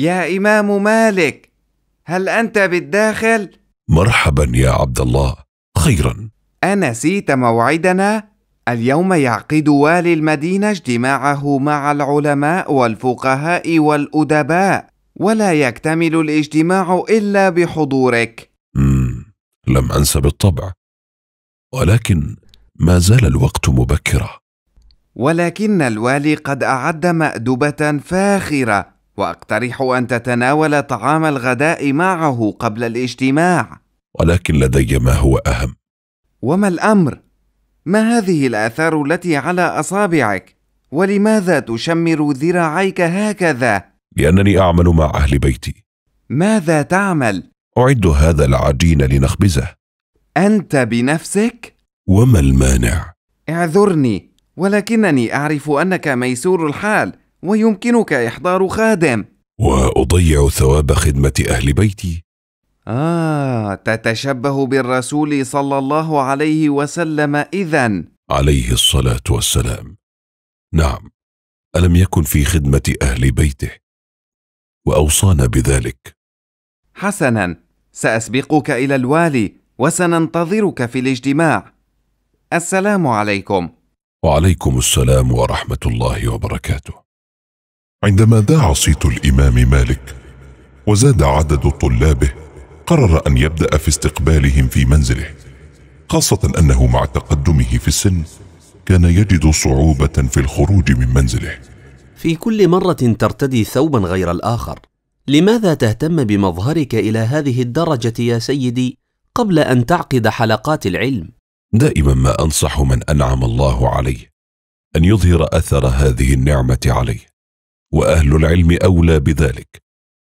يا إمام مالك هل أنت بالداخل؟ مرحبا يا عبد الله خيرا أنسيت موعدنا؟ اليوم يعقد والي المدينة اجتماعه مع العلماء والفقهاء والأدباء ولا يكتمل الاجتماع إلا بحضورك مم. لم أنس بالطبع ولكن ما زال الوقت مبكرا ولكن الوالي قد أعد مأدبة فاخرة واقترح ان تتناول طعام الغداء معه قبل الاجتماع ولكن لدي ما هو اهم وما الامر ما هذه الاثار التي على اصابعك ولماذا تشمر ذراعيك هكذا لانني اعمل مع اهل بيتي ماذا تعمل اعد هذا العجين لنخبزه انت بنفسك وما المانع اعذرني ولكنني اعرف انك ميسور الحال ويمكنك إحضار خادم وأضيع ثواب خدمة أهل بيتي آه تتشبه بالرسول صلى الله عليه وسلم إذا عليه الصلاة والسلام نعم ألم يكن في خدمة أهل بيته وأوصانا بذلك حسنا سأسبقك إلى الوالي وسننتظرك في الاجتماع السلام عليكم وعليكم السلام ورحمة الله وبركاته عندما داع صيت الامام مالك وزاد عدد طلابه قرر ان يبدا في استقبالهم في منزله خاصه انه مع تقدمه في السن كان يجد صعوبه في الخروج من منزله في كل مره ترتدي ثوبا غير الاخر لماذا تهتم بمظهرك الى هذه الدرجه يا سيدي قبل ان تعقد حلقات العلم دائما ما انصح من انعم الله عليه ان يظهر اثر هذه النعمه عليه واهل العلم اولى بذلك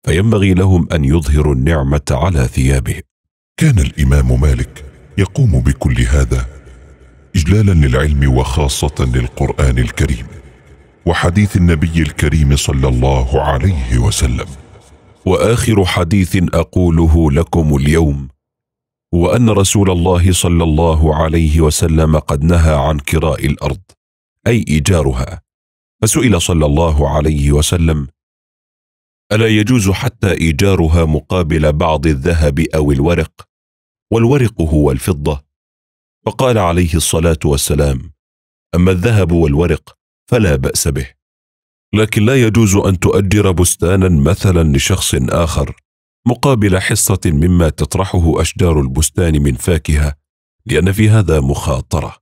فينبغي لهم ان يظهروا النعمه على ثيابهم كان الامام مالك يقوم بكل هذا اجلالا للعلم وخاصه للقران الكريم وحديث النبي الكريم صلى الله عليه وسلم واخر حديث اقوله لكم اليوم هو ان رسول الله صلى الله عليه وسلم قد نهى عن كراء الارض اي ايجارها فسئل صلى الله عليه وسلم الا يجوز حتى ايجارها مقابل بعض الذهب او الورق والورق هو الفضه فقال عليه الصلاه والسلام اما الذهب والورق فلا باس به لكن لا يجوز ان تؤجر بستانا مثلا لشخص اخر مقابل حصه مما تطرحه اشجار البستان من فاكهه لان في هذا مخاطره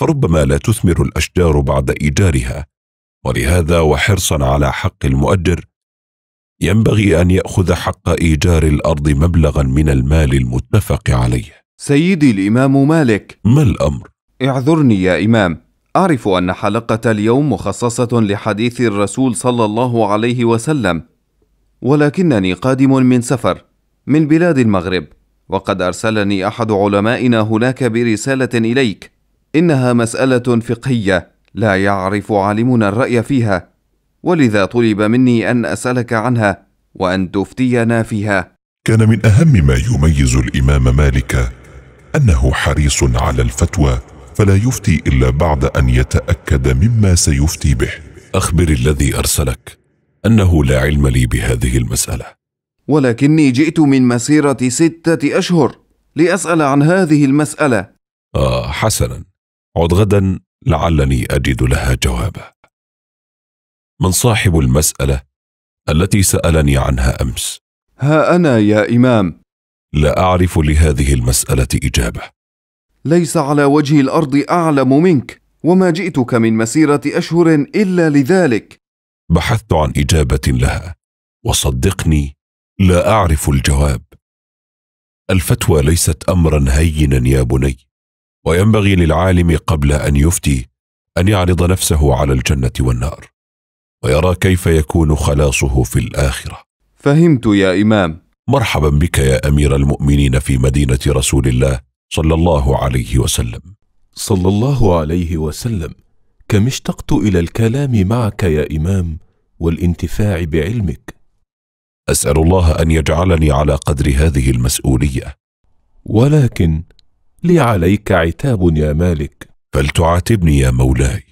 فربما لا تثمر الاشجار بعد ايجارها ولهذا وحرصا على حق المؤجر ينبغي ان ياخذ حق ايجار الارض مبلغا من المال المتفق عليه سيدي الامام مالك ما الامر اعذرني يا امام اعرف ان حلقه اليوم مخصصه لحديث الرسول صلى الله عليه وسلم ولكنني قادم من سفر من بلاد المغرب وقد ارسلني احد علمائنا هناك برساله اليك انها مساله فقهيه لا يعرف عالمنا الراي فيها ولذا طلب مني ان اسالك عنها وان تفتينا فيها كان من اهم ما يميز الامام مالك انه حريص على الفتوى فلا يفتي الا بعد ان يتاكد مما سيفتي به اخبر الذي ارسلك انه لا علم لي بهذه المساله ولكني جئت من مسيره سته اشهر لاسال عن هذه المساله اه حسنا عد غدا لعلني أجد لها جوابا من صاحب المسألة التي سألني عنها أمس؟ ها أنا يا إمام لا أعرف لهذه المسألة إجابة ليس على وجه الأرض أعلم منك وما جئتك من مسيرة أشهر إلا لذلك بحثت عن إجابة لها وصدقني لا أعرف الجواب الفتوى ليست أمرا هينا يا بني وينبغي للعالم قبل ان يفتي ان يعرض نفسه على الجنه والنار ويرى كيف يكون خلاصه في الاخره فهمت يا امام مرحبا بك يا امير المؤمنين في مدينه رسول الله صلى الله عليه وسلم صلى الله عليه وسلم كم اشتقت الى الكلام معك يا امام والانتفاع بعلمك اسال الله ان يجعلني على قدر هذه المسؤوليه ولكن لي عليك عتاب يا مالك فلتعاتبني يا مولاي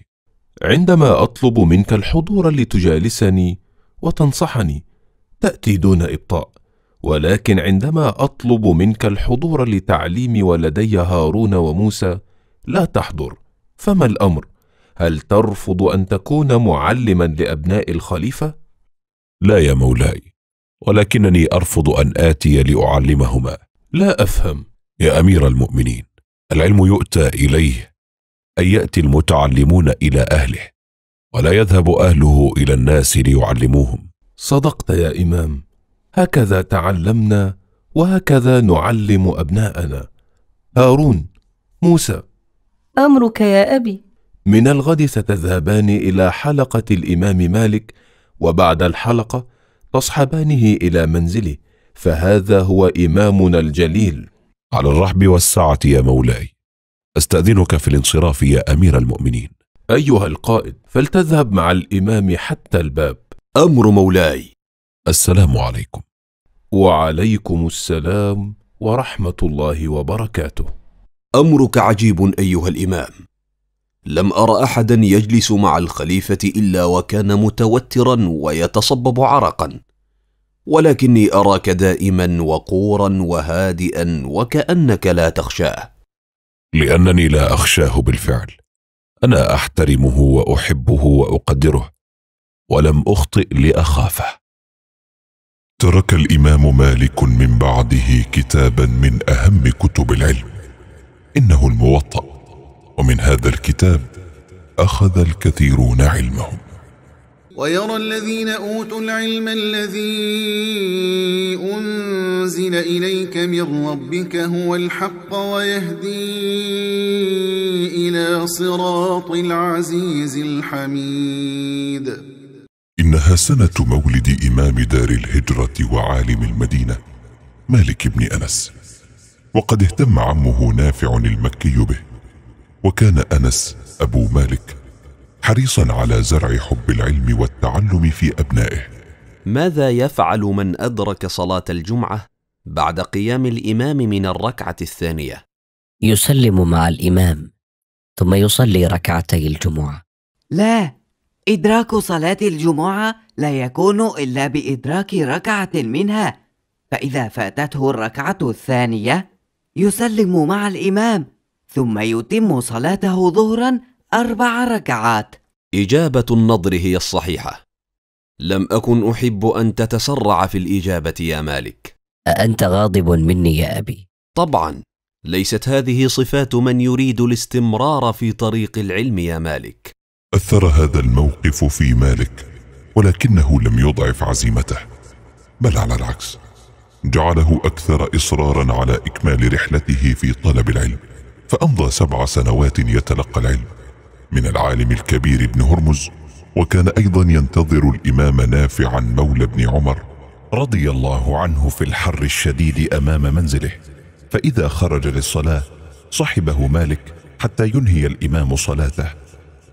عندما اطلب منك الحضور لتجالسني وتنصحني تاتي دون ابطاء ولكن عندما اطلب منك الحضور لتعليم ولدي هارون وموسى لا تحضر فما الامر هل ترفض ان تكون معلما لابناء الخليفه لا يا مولاي ولكنني ارفض ان اتي لاعلمهما لا افهم يا امير المؤمنين العلم يؤتى اليه اي ياتي المتعلمون الى اهله ولا يذهب اهله الى الناس ليعلموهم صدقت يا امام هكذا تعلمنا وهكذا نعلم ابناءنا هارون موسى امرك يا ابي من الغد ستذهبان الى حلقه الامام مالك وبعد الحلقه تصحبانه الى منزله فهذا هو امامنا الجليل على الرحب والسعة يا مولاي أستأذنك في الانصراف يا أمير المؤمنين أيها القائد فلتذهب مع الإمام حتى الباب أمر مولاي السلام عليكم وعليكم السلام ورحمة الله وبركاته أمرك عجيب أيها الإمام لم أرى أحدا يجلس مع الخليفة إلا وكان متوترا ويتصبب عرقا ولكني اراك دائما وقورا وهادئا وكانك لا تخشاه لانني لا اخشاه بالفعل انا احترمه واحبه واقدره ولم اخطئ لاخافه ترك الامام مالك من بعده كتابا من اهم كتب العلم انه الموطا ومن هذا الكتاب اخذ الكثيرون علمهم ويرى الذين أوتوا العلم الذي أنزل إليك من ربك هو الحق ويهدي إلى صراط العزيز الحميد إنها سنة مولد إمام دار الهجرة وعالم المدينة مالك بن أنس وقد اهتم عمه نافع المكي به وكان أنس أبو مالك حريصا على زرع حب العلم والتعلم في ابنائه ماذا يفعل من ادرك صلاه الجمعه بعد قيام الامام من الركعه الثانيه يسلم مع الامام ثم يصلي ركعتي الجمعه لا ادراك صلاه الجمعه لا يكون الا بادراك ركعه منها فاذا فاتته الركعه الثانيه يسلم مع الامام ثم يتم صلاته ظهرا أربع ركعات إجابة النضر هي الصحيحة لم أكن أحب أن تتسرع في الإجابة يا مالك أأنت غاضب مني يا أبي؟ طبعا ليست هذه صفات من يريد الاستمرار في طريق العلم يا مالك أثر هذا الموقف في مالك ولكنه لم يضعف عزيمته بل على العكس جعله أكثر إصرارا على إكمال رحلته في طلب العلم فأمضى سبع سنوات يتلقى العلم من العالم الكبير ابن هرمز وكان أيضا ينتظر الإمام نافعا مولى ابن عمر رضي الله عنه في الحر الشديد أمام منزله فإذا خرج للصلاة صحبه مالك حتى ينهي الإمام صلاته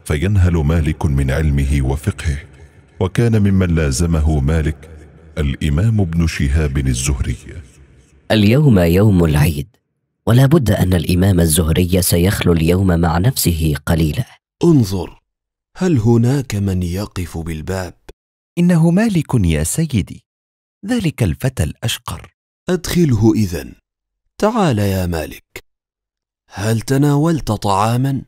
فينهل مالك من علمه وفقهه وكان ممن لازمه مالك الإمام ابن شهاب الزهري اليوم يوم العيد ولا بد أن الإمام الزهري سيخلو اليوم مع نفسه قليلاً انظر هل هناك من يقف بالباب انه مالك يا سيدي ذلك الفتى الاشقر ادخله اذا تعال يا مالك هل تناولت طعاما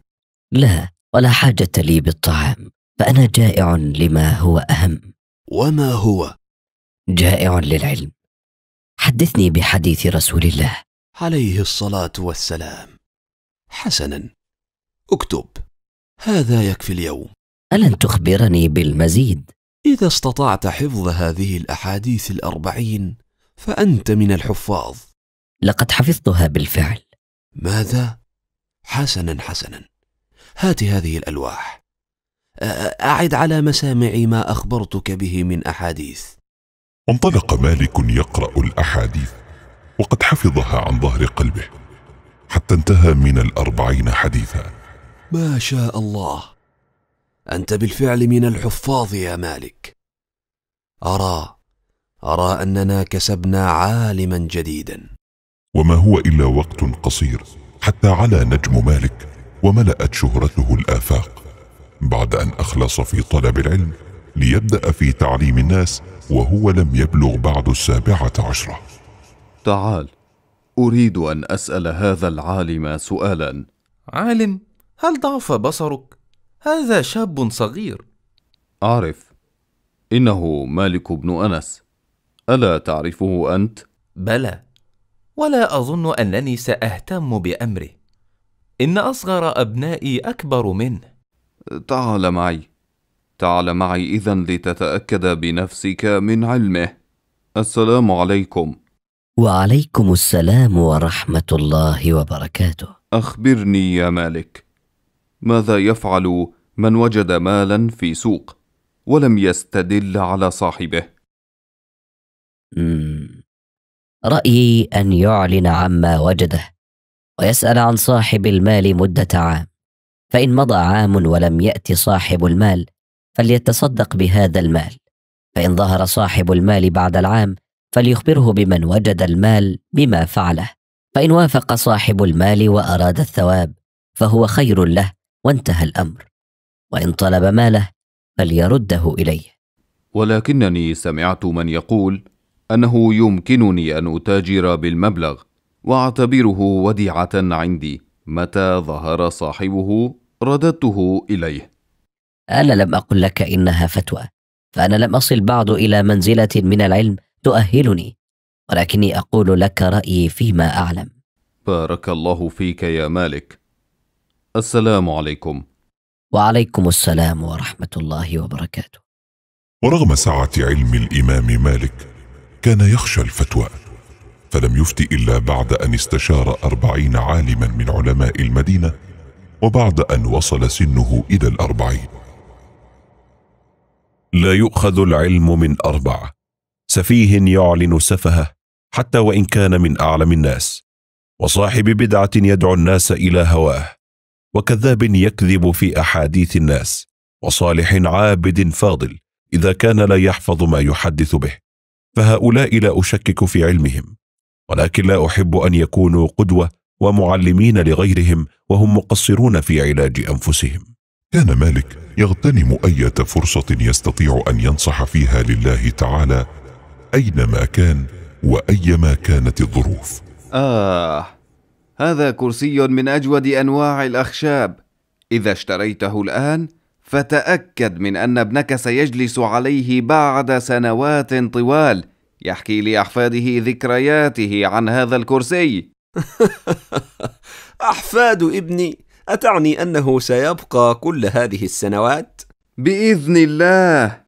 لا ولا حاجه لي بالطعام فانا جائع لما هو اهم وما هو جائع للعلم حدثني بحديث رسول الله عليه الصلاه والسلام حسنا اكتب هذا يكفي اليوم ألن تخبرني بالمزيد؟ إذا استطعت حفظ هذه الأحاديث الأربعين فأنت من الحفاظ لقد حفظتها بالفعل ماذا؟ حسنا حسنا هات هذه الألواح أعد على مسامعي ما أخبرتك به من أحاديث انطلق مالك يقرأ الأحاديث وقد حفظها عن ظهر قلبه حتى انتهى من الأربعين حديثاً ما شاء الله انت بالفعل من الحفاظ يا مالك ارى ارى اننا كسبنا عالما جديدا وما هو الا وقت قصير حتى علا نجم مالك وملات شهرته الافاق بعد ان اخلص في طلب العلم ليبدا في تعليم الناس وهو لم يبلغ بعد السابعه عشره تعال اريد ان اسال هذا العالم سؤالا عالم هل ضعف بصرك؟ هذا شاب صغير أعرف إنه مالك بن أنس ألا تعرفه أنت؟ بلى ولا أظن أنني سأهتم بأمره إن أصغر أبنائي أكبر منه تعال معي تعال معي إذا لتتأكد بنفسك من علمه السلام عليكم وعليكم السلام ورحمة الله وبركاته أخبرني يا مالك ماذا يفعل من وجد مالا في سوق ولم يستدل على صاحبه رايي ان يعلن عما وجده ويسال عن صاحب المال مده عام فان مضى عام ولم يات صاحب المال فليتصدق بهذا المال فان ظهر صاحب المال بعد العام فليخبره بمن وجد المال بما فعله فان وافق صاحب المال واراد الثواب فهو خير له وانتهى الأمر وإن طلب ماله فليرده إليه ولكنني سمعت من يقول أنه يمكنني أن أتاجر بالمبلغ وأعتبره وديعة عندي متى ظهر صاحبه رددته إليه أنا لم أقل لك إنها فتوى فأنا لم أصل بعد إلى منزلة من العلم تؤهلني ولكني أقول لك رأيي فيما أعلم بارك الله فيك يا مالك السلام عليكم وعليكم السلام ورحمة الله وبركاته ورغم سعة علم الإمام مالك كان يخشى الفتوى فلم يفت إلا بعد أن استشار أربعين عالما من علماء المدينة وبعد أن وصل سنه إلى الأربعين لا يؤخذ العلم من أربعة سفيه يعلن سفهه حتى وإن كان من أعلم الناس وصاحب بدعة يدعو الناس إلى هواه وكذاب يكذب في أحاديث الناس وصالح عابد فاضل إذا كان لا يحفظ ما يحدث به فهؤلاء لا أشكك في علمهم ولكن لا أحب أن يكونوا قدوة ومعلمين لغيرهم وهم مقصرون في علاج أنفسهم كان مالك يغتنم أية فرصة يستطيع أن ينصح فيها لله تعالى أينما كان وأيما كانت الظروف آه هذا كرسي من اجود انواع الاخشاب اذا اشتريته الان فتاكد من ان ابنك سيجلس عليه بعد سنوات طوال يحكي لاحفاده ذكرياته عن هذا الكرسي احفاد ابني اتعني انه سيبقى كل هذه السنوات باذن الله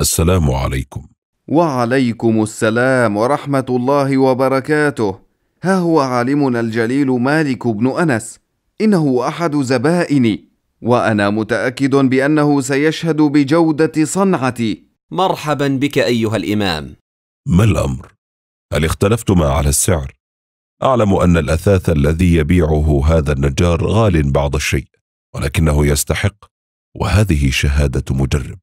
السلام عليكم وعليكم السلام ورحمه الله وبركاته ها هو عالمنا الجليل مالك بن أنس إنه أحد زبائني وأنا متأكد بأنه سيشهد بجودة صنعتي مرحبا بك أيها الإمام ما الأمر؟ هل اختلفتما على السعر؟ أعلم أن الأثاث الذي يبيعه هذا النجار غال بعض الشيء ولكنه يستحق وهذه شهادة مجرب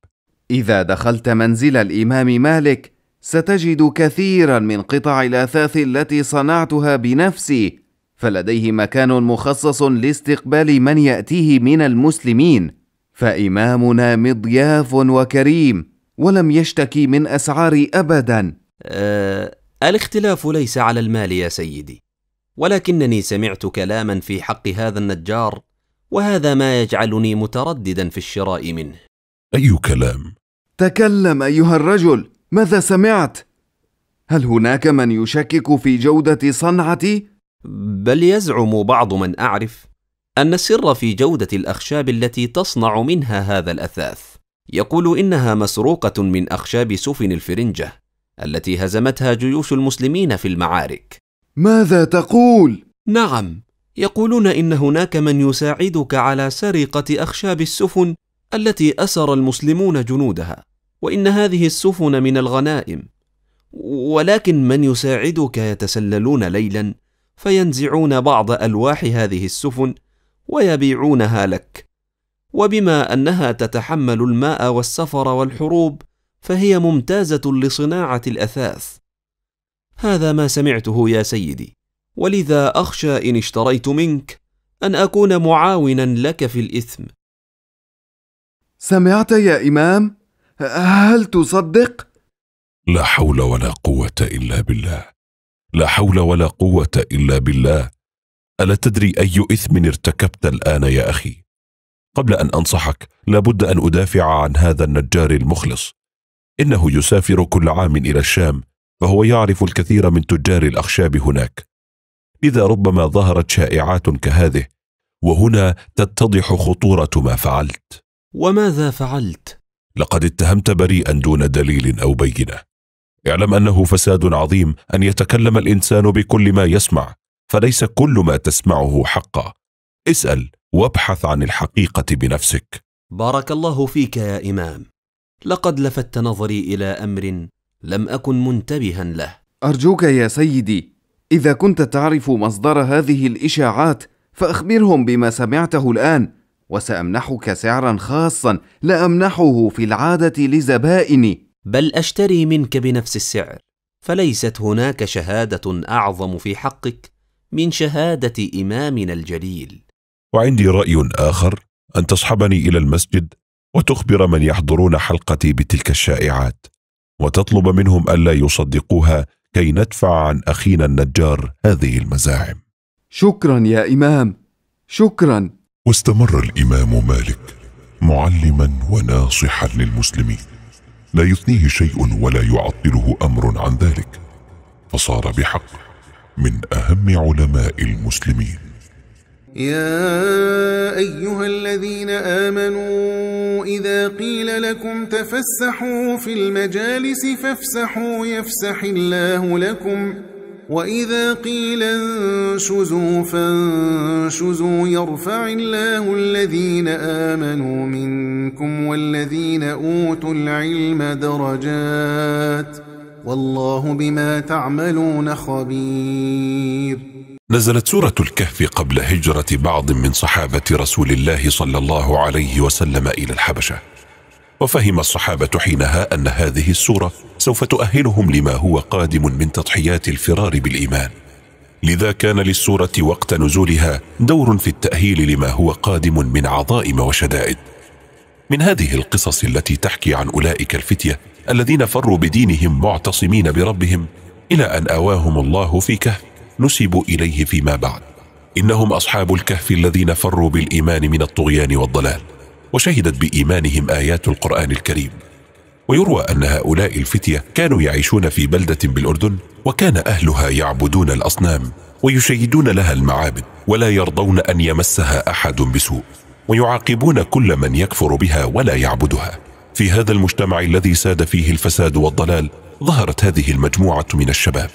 إذا دخلت منزل الإمام مالك ستجد كثيرا من قطع الاثاث التي صنعتها بنفسي فلديه مكان مخصص لاستقبال من ياتيه من المسلمين فامامنا مضياف وكريم ولم يشتكي من اسعاري ابدا أه الاختلاف ليس على المال يا سيدي ولكنني سمعت كلاما في حق هذا النجار وهذا ما يجعلني مترددا في الشراء منه اي كلام تكلم ايها الرجل ماذا سمعت هل هناك من يشكك في جوده صنعتي بل يزعم بعض من اعرف ان السر في جوده الاخشاب التي تصنع منها هذا الاثاث يقول انها مسروقه من اخشاب سفن الفرنجه التي هزمتها جيوش المسلمين في المعارك ماذا تقول نعم يقولون ان هناك من يساعدك على سرقه اخشاب السفن التي اسر المسلمون جنودها وان هذه السفن من الغنائم ولكن من يساعدك يتسللون ليلا فينزعون بعض الواح هذه السفن ويبيعونها لك وبما انها تتحمل الماء والسفر والحروب فهي ممتازه لصناعه الاثاث هذا ما سمعته يا سيدي ولذا اخشى ان اشتريت منك ان اكون معاونا لك في الاثم سمعت يا امام هل تصدق لا حول ولا قوه الا بالله لا حول ولا قوه الا بالله الا تدري اي اثم ارتكبت الان يا اخي قبل ان انصحك لابد ان ادافع عن هذا النجار المخلص انه يسافر كل عام الى الشام فهو يعرف الكثير من تجار الاخشاب هناك لذا ربما ظهرت شائعات كهذه وهنا تتضح خطوره ما فعلت وماذا فعلت لقد اتهمت بريئا دون دليل أو بينة اعلم أنه فساد عظيم أن يتكلم الإنسان بكل ما يسمع فليس كل ما تسمعه حقا اسأل وابحث عن الحقيقة بنفسك بارك الله فيك يا إمام لقد لفت نظري إلى أمر لم أكن منتبها له أرجوك يا سيدي إذا كنت تعرف مصدر هذه الإشاعات فأخبرهم بما سمعته الآن وسامنحك سعرا خاصا لا امنحه في العاده لزبائني بل اشتري منك بنفس السعر فليست هناك شهاده اعظم في حقك من شهاده امامنا الجليل وعندي راي اخر ان تصحبني الى المسجد وتخبر من يحضرون حلقتي بتلك الشائعات وتطلب منهم الا يصدقوها كي ندفع عن اخينا النجار هذه المزاعم شكرا يا امام شكرا واستمر الامام مالك معلما وناصحا للمسلمين لا يثنيه شيء ولا يعطله امر عن ذلك فصار بحق من اهم علماء المسلمين يا ايها الذين امنوا اذا قيل لكم تفسحوا في المجالس فافسحوا يفسح الله لكم وإذا قيل انشزوا فانشزوا يرفع الله الذين آمنوا منكم والذين أوتوا العلم درجات والله بما تعملون خبير نزلت سورة الكهف قبل هجرة بعض من صحابة رسول الله صلى الله عليه وسلم إلى الحبشة وفهم الصحابة حينها أن هذه السورة سوف تؤهلهم لما هو قادم من تضحيات الفرار بالإيمان لذا كان للسورة وقت نزولها دور في التأهيل لما هو قادم من عظائم وشدائد من هذه القصص التي تحكي عن أولئك الفتية الذين فروا بدينهم معتصمين بربهم إلى أن آواهم الله في كهف نسبوا إليه فيما بعد إنهم أصحاب الكهف الذين فروا بالإيمان من الطغيان والضلال وشهدت بايمانهم ايات القران الكريم ويروى ان هؤلاء الفتيه كانوا يعيشون في بلده بالاردن وكان اهلها يعبدون الاصنام ويشيدون لها المعابد ولا يرضون ان يمسها احد بسوء ويعاقبون كل من يكفر بها ولا يعبدها في هذا المجتمع الذي ساد فيه الفساد والضلال ظهرت هذه المجموعه من الشباب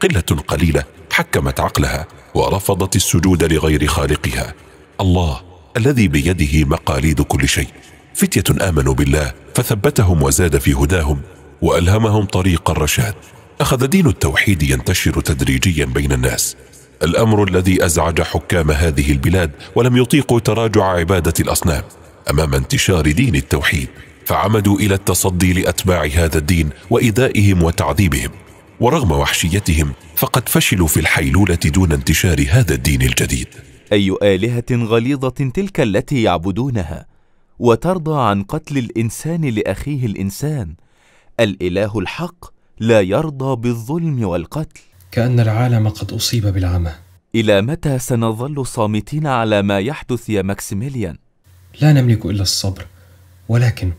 قله قليله حكمت عقلها ورفضت السجود لغير خالقها الله الذي بيده مقاليد كل شيء فتية آمنوا بالله فثبتهم وزاد في هداهم وألهمهم طريق الرشاد أخذ دين التوحيد ينتشر تدريجيا بين الناس الأمر الذي أزعج حكام هذه البلاد ولم يطيقوا تراجع عبادة الأصنام أمام انتشار دين التوحيد فعمدوا إلى التصدي لأتباع هذا الدين وإيذائهم وتعذيبهم ورغم وحشيتهم فقد فشلوا في الحيلولة دون انتشار هذا الدين الجديد اي الهه غليظه تلك التي يعبدونها وترضى عن قتل الانسان لاخيه الانسان الاله الحق لا يرضى بالظلم والقتل كان العالم قد اصيب بالعمى الى متى سنظل صامتين على ما يحدث يا ماكسيميليان لا نملك الا الصبر ولكن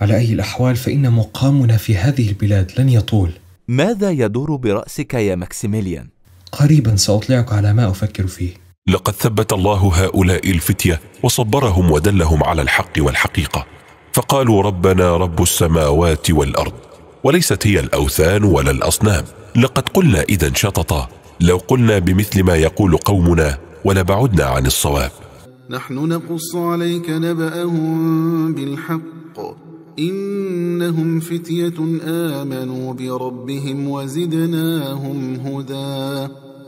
على اي الاحوال فان مقامنا في هذه البلاد لن يطول ماذا يدور براسك يا ماكسيميليان قريبا ساطلعك على ما افكر فيه لقد ثبت الله هؤلاء الفتية وصبرهم ودلهم على الحق والحقيقة فقالوا ربنا رب السماوات والأرض وليست هي الأوثان ولا الأصنام لقد قلنا إذا شططا لو قلنا بمثل ما يقول قومنا ولبعدنا عن الصواب نحن نقص عليك نبأهم بالحق إنهم فتية آمنوا بربهم وزدناهم هدى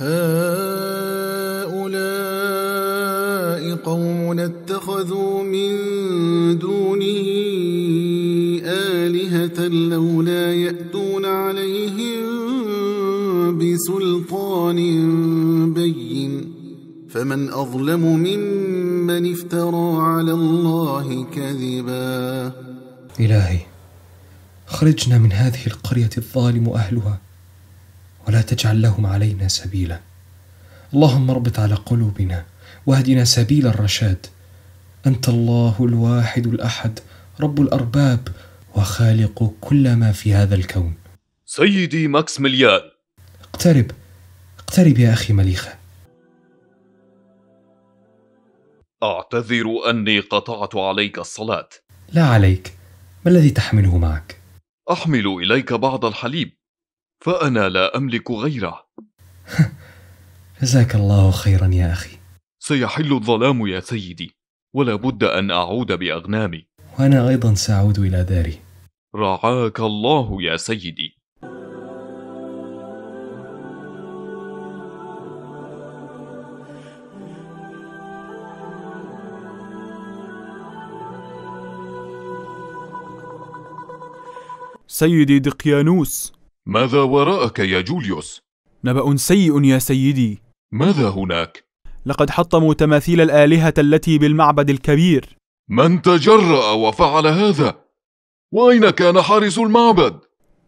هؤلاء قوم اتخذوا من دونه آلهة لولا يأتون عليهم بسلطان بين فمن أظلم ممن افترى على الله كذبا إلهي خرجنا من هذه القرية الظالم أهلها ولا تجعل لهم علينا سبيلا اللهم اربط على قلوبنا واهدنا سبيل الرشاد انت الله الواحد الاحد رب الارباب وخالق كل ما في هذا الكون سيدي ماكس مليان اقترب اقترب يا اخي مليخه اعتذر اني قطعت عليك الصلاه لا عليك ما الذي تحمله معك احمل اليك بعض الحليب فأنا لا أملك غيره جزاك الله خيرا يا أخي سيحل الظلام يا سيدي ولا بد أن أعود بأغنامي وأنا أيضا سأعود إلى داري رعاك الله يا سيدي سيدي دقيانوس ماذا وراءك يا جوليوس؟ نبأ سيء يا سيدي ماذا هناك؟ لقد حطموا تماثيل الآلهة التي بالمعبد الكبير من تجرأ وفعل هذا؟ وأين كان حارس المعبد؟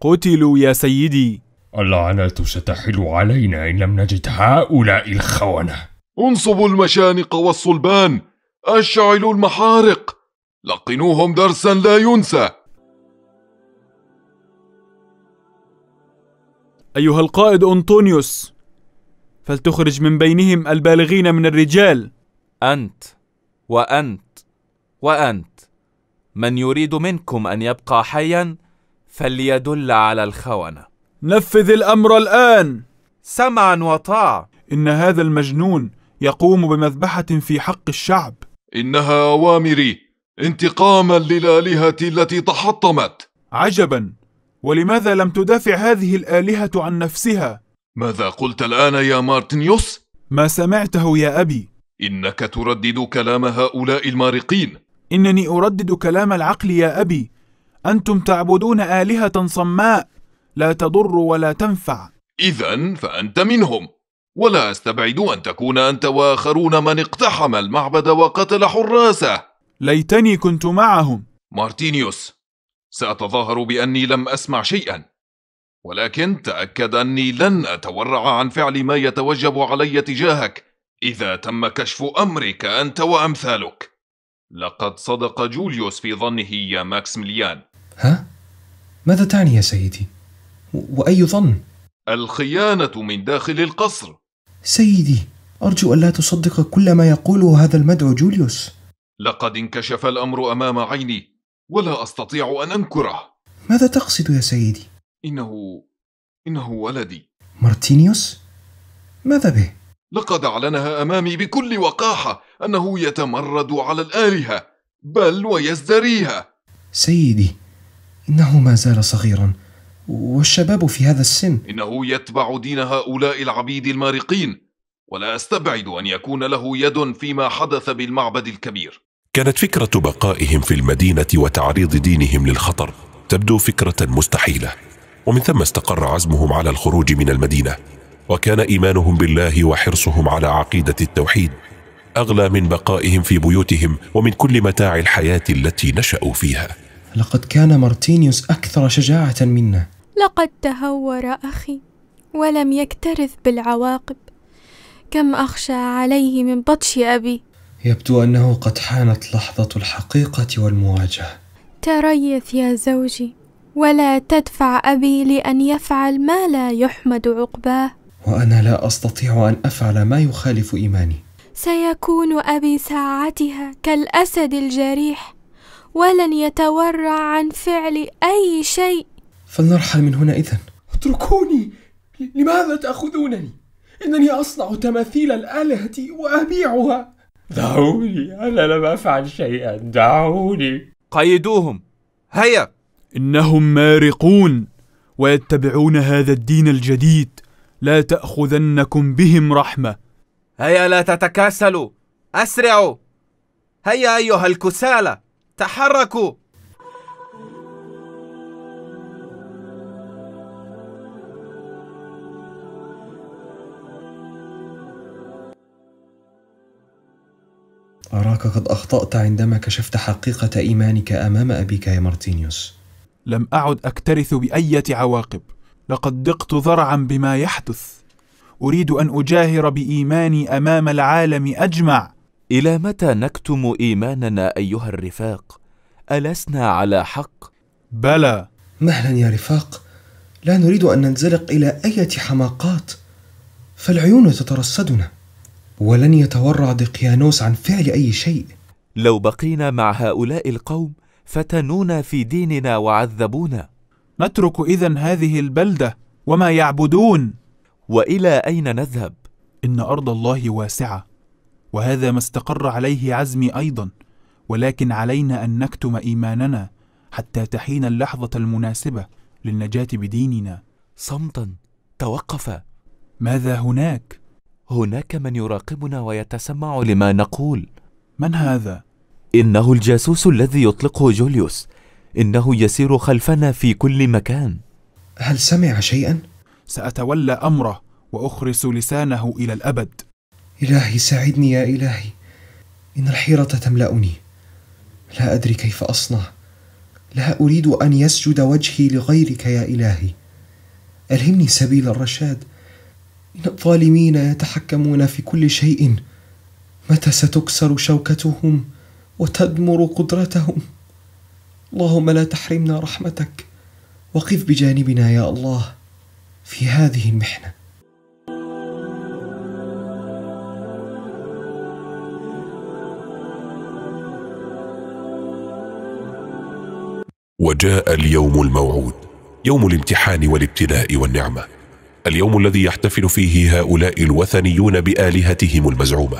قتلوا يا سيدي اللعنة ستحل علينا إن لم نجد هؤلاء الخونة انصبوا المشانق والصلبان أشعلوا المحارق لقنوهم درسا لا ينسى أيها القائد أنطونيوس فلتخرج من بينهم البالغين من الرجال أنت وأنت وأنت من يريد منكم أن يبقى حيا فليدل على الخونة نفذ الأمر الآن سمعا وطاعة إن هذا المجنون يقوم بمذبحة في حق الشعب إنها أوامري انتقاما للآلهة التي تحطمت عجبا ولماذا لم تدافع هذه الآلهة عن نفسها؟ ماذا قلت الآن يا مارتنيوس؟ ما سمعته يا أبي إنك تردد كلام هؤلاء المارقين إنني أردد كلام العقل يا أبي أنتم تعبدون آلهة صماء لا تضر ولا تنفع إذا فأنت منهم ولا أستبعد أن تكون أنت وآخرون من اقتحم المعبد وقتل حراسه ليتني كنت معهم مارتينيوس سأتظاهر بأني لم أسمع شيئا ولكن تأكد أني لن أتورع عن فعل ما يتوجب علي تجاهك إذا تم كشف أمرك أنت وأمثالك لقد صدق جوليوس في ظنه يا ماكسميليان ها؟ ماذا تعني يا سيدي؟ وأي ظن؟ الخيانة من داخل القصر سيدي أرجو ألا تصدق كل ما يقوله هذا المدعو جوليوس لقد انكشف الأمر أمام عيني ولا أستطيع أن أنكره ماذا تقصد يا سيدي؟ إنه إنه ولدي مارتينيوس؟ ماذا به؟ لقد أعلنها أمامي بكل وقاحة أنه يتمرد على الآلهة بل ويزدريها سيدي إنه ما زال صغيرا والشباب في هذا السن إنه يتبع دين هؤلاء العبيد المارقين ولا أستبعد أن يكون له يد فيما حدث بالمعبد الكبير كانت فكرة بقائهم في المدينة وتعريض دينهم للخطر تبدو فكرة مستحيلة ومن ثم استقر عزمهم على الخروج من المدينة وكان إيمانهم بالله وحرصهم على عقيدة التوحيد أغلى من بقائهم في بيوتهم ومن كل متاع الحياة التي نشأوا فيها لقد كان مارتينيوس أكثر شجاعة منا لقد تهور أخي ولم يكترث بالعواقب كم أخشى عليه من بطش أبي يبدو انه قد حانت لحظه الحقيقه والمواجهه تريث يا زوجي ولا تدفع ابي لان يفعل ما لا يحمد عقباه وانا لا استطيع ان افعل ما يخالف ايماني سيكون ابي ساعتها كالاسد الجريح ولن يتورع عن فعل اي شيء فلنرحل من هنا اذا اتركوني لماذا تاخذونني انني اصنع تماثيل الالهه وابيعها دعوني أنا لم أفعل شيئا دعوني قيدوهم هيا إنهم مارقون ويتبعون هذا الدين الجديد لا تأخذنكم بهم رحمة هيا لا تتكاسلوا أسرعوا هيا أيها الكسالى تحركوا أراك قد أخطأت عندما كشفت حقيقة إيمانك أمام أبيك يا مارتينيوس لم أعد أكترث بأية عواقب لقد دقت ذرعا بما يحدث أريد أن أجاهر بإيماني أمام العالم أجمع إلى متى نكتم إيماننا أيها الرفاق؟ ألسنا على حق؟ بلى مهلا يا رفاق لا نريد أن ننزلق إلى أية حماقات فالعيون تترصدنا ولن يتورع دقيانوس عن فعل أي شيء لو بقينا مع هؤلاء القوم فتنونا في ديننا وعذبونا نترك إذا هذه البلدة وما يعبدون وإلى أين نذهب؟ إن أرض الله واسعة وهذا ما استقر عليه عزمي أيضا ولكن علينا أن نكتم إيماننا حتى تحين اللحظة المناسبة للنجاة بديننا صمتا توقف ماذا هناك؟ هناك من يراقبنا ويتسمع لما نقول من هذا انه الجاسوس الذي يطلقه جوليوس انه يسير خلفنا في كل مكان هل سمع شيئا ساتولى امره واخرس لسانه الى الابد الهي ساعدني يا الهي ان الحيره تملاني لا ادري كيف اصنع لا اريد ان يسجد وجهي لغيرك يا الهي الهمني سبيل الرشاد إن الظالمين يتحكمون في كل شيء متى ستكسر شوكتهم وتدمر قدرتهم اللهم لا تحرمنا رحمتك وقف بجانبنا يا الله في هذه المحنه وجاء اليوم الموعود يوم الامتحان والابتلاء والنعمه اليوم الذي يحتفل فيه هؤلاء الوثنيون بآلهتهم المزعومة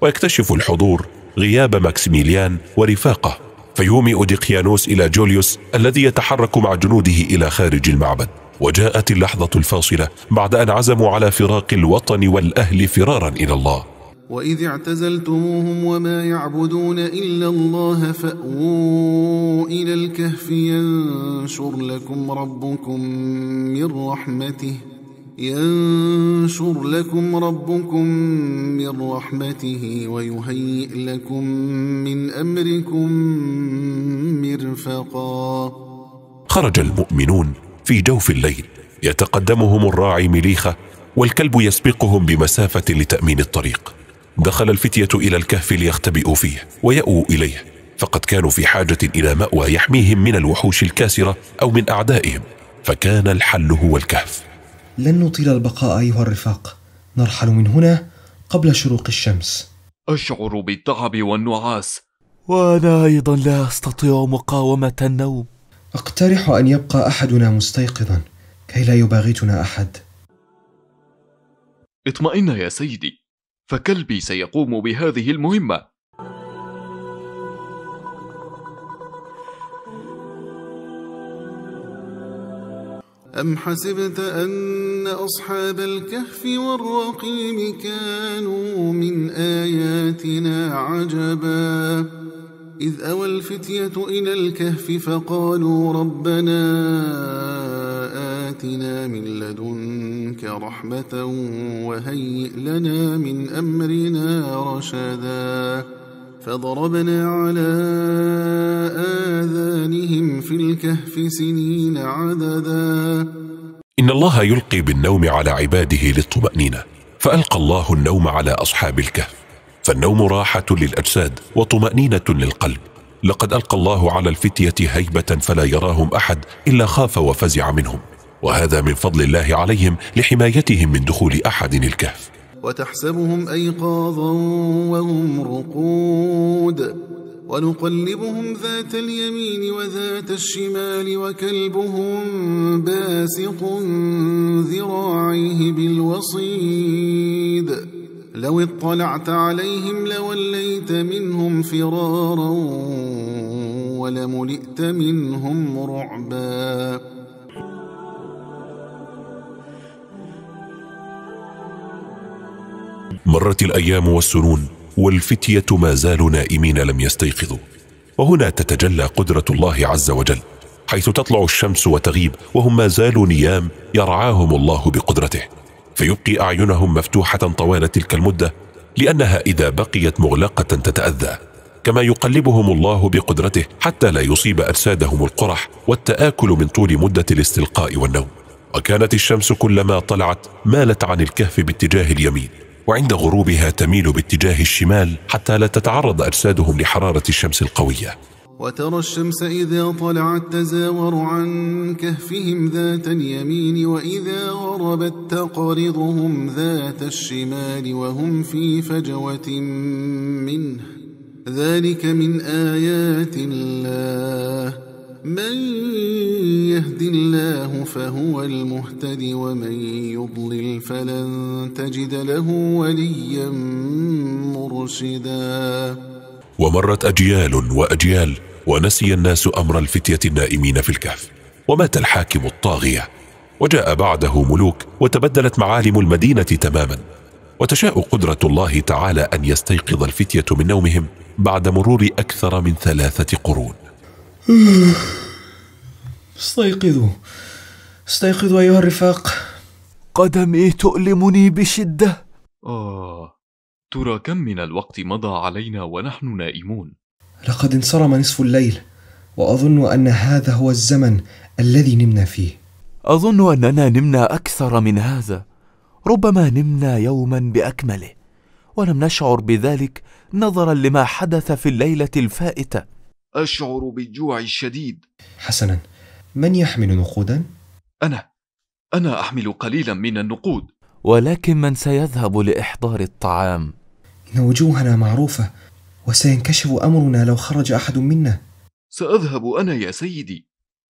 ويكتشف الحضور غياب ماكسيميليان ورفاقه فيومئ ديقيانوس إلى جوليوس الذي يتحرك مع جنوده إلى خارج المعبد وجاءت اللحظة الفاصلة بعد أن عزموا على فراق الوطن والأهل فرارا إلى الله وإذ اعتزلتموهم وما يعبدون إلا الله فأووا إلى الكهف ينشر لكم ربكم من رحمته ۖ ينشر لكم ربكم من رحمته ويهيئ لكم من امركم مرفقا. خرج المؤمنون في جوف الليل يتقدمهم الراعي مليخه والكلب يسبقهم بمسافه لتامين الطريق. دخل الفتيه الى الكهف ليختبئوا فيه وياووا اليه فقد كانوا في حاجه الى ماوى يحميهم من الوحوش الكاسره او من اعدائهم فكان الحل هو الكهف. لن نطيل البقاء أيها الرفاق نرحل من هنا قبل شروق الشمس أشعر بالتعب والنعاس وأنا أيضا لا أستطيع مقاومة النوم أقترح أن يبقى أحدنا مستيقظا كي لا يباغتنا أحد اطمئن يا سيدي فكلبي سيقوم بهذه المهمة أم حسبت أن أصحاب الكهف والرقيم كانوا من آياتنا عجبا إذ أوى الفتية إلى الكهف فقالوا ربنا آتنا من لدنك رحمة وهيئ لنا من أمرنا رشداً فضربنا على آذانهم في الكهف سنين عددا إن الله يلقي بالنوم على عباده للطمأنينة فألقى الله النوم على أصحاب الكهف فالنوم راحة للأجساد وطمأنينة للقلب لقد ألقى الله على الفتية هيبة فلا يراهم أحد إلا خاف وفزع منهم وهذا من فضل الله عليهم لحمايتهم من دخول أحد الكهف وتحسبهم أيقاظا وهم رقود ونقلبهم ذات اليمين وذات الشمال وكلبهم باسق ذراعيه بالوصيد لو اطلعت عليهم لوليت منهم فرارا ولملئت منهم رعبا مرت الأيام والسنون والفتية ما زالوا نائمين لم يستيقظوا وهنا تتجلى قدرة الله عز وجل حيث تطلع الشمس وتغيب وهم ما زالوا نيام يرعاهم الله بقدرته فيبقي أعينهم مفتوحة طوال تلك المدة لأنها إذا بقيت مغلقة تتأذى كما يقلبهم الله بقدرته حتى لا يصيب أجسادهم القرح والتآكل من طول مدة الاستلقاء والنوم وكانت الشمس كلما طلعت مالت عن الكهف باتجاه اليمين وعند غروبها تميل باتجاه الشمال حتى لا تتعرض أجسادهم لحرارة الشمس القوية وترى الشمس إذا طلعت تزاور عن كهفهم ذات اليمين وإذا غربت تقرضهم ذات الشمال وهم في فجوة منه ذلك من آيات الله من يهد الله فهو المهتد ومن يضلل فلن تجد له وليا مرشدا ومرت اجيال واجيال ونسي الناس امر الفتيه النائمين في الكهف ومات الحاكم الطاغيه وجاء بعده ملوك وتبدلت معالم المدينه تماما وتشاء قدره الله تعالى ان يستيقظ الفتيه من نومهم بعد مرور اكثر من ثلاثه قرون استيقظوا استيقظوا أيها الرفاق قدمي تؤلمني بشدة آه ترى كم من الوقت مضى علينا ونحن نائمون لقد انصرم نصف الليل وأظن أن هذا هو الزمن الذي نمنا فيه أظن أننا نمنا أكثر من هذا ربما نمنا يوما بأكمله ولم نشعر بذلك نظرا لما حدث في الليلة الفائتة أشعر بالجوع الشديد حسنا من يحمل نقودا؟ أنا أنا أحمل قليلا من النقود ولكن من سيذهب لإحضار الطعام؟ إن وجوهنا معروفة وسينكشف أمرنا لو خرج أحد منا سأذهب أنا يا سيدي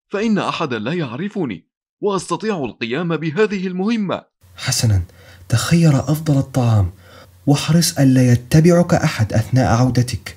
فإن أحدا لا يعرفني وأستطيع القيام بهذه المهمة حسنا تخير أفضل الطعام واحرص ألا يتبعك أحد أثناء عودتك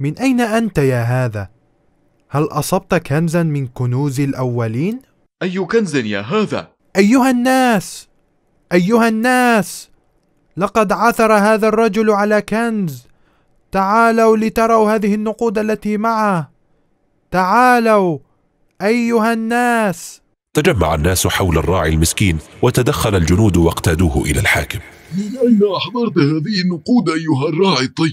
من أين أنت يا هذا؟ هل أصبت كنزا من كنوز الأولين؟ أي كنز يا هذا؟ أيها الناس! أيها الناس! لقد عثر هذا الرجل على كنز تعالوا لتروا هذه النقود التي معه تعالوا ايها الناس تجمع الناس حول الراعي المسكين وتدخل الجنود واقتادوه الى الحاكم من اين احضرت هذه النقود ايها الراعي الطيب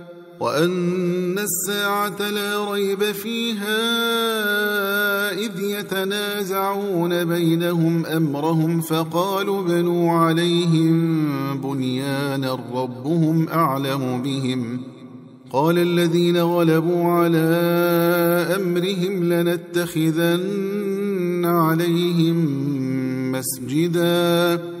وأن الساعة لا ريب فيها إذ يتنازعون بينهم أمرهم فقالوا بنوا عليهم بنيانا ربهم أعلم بهم قال الذين غلبوا على أمرهم لنتخذن عليهم مسجداً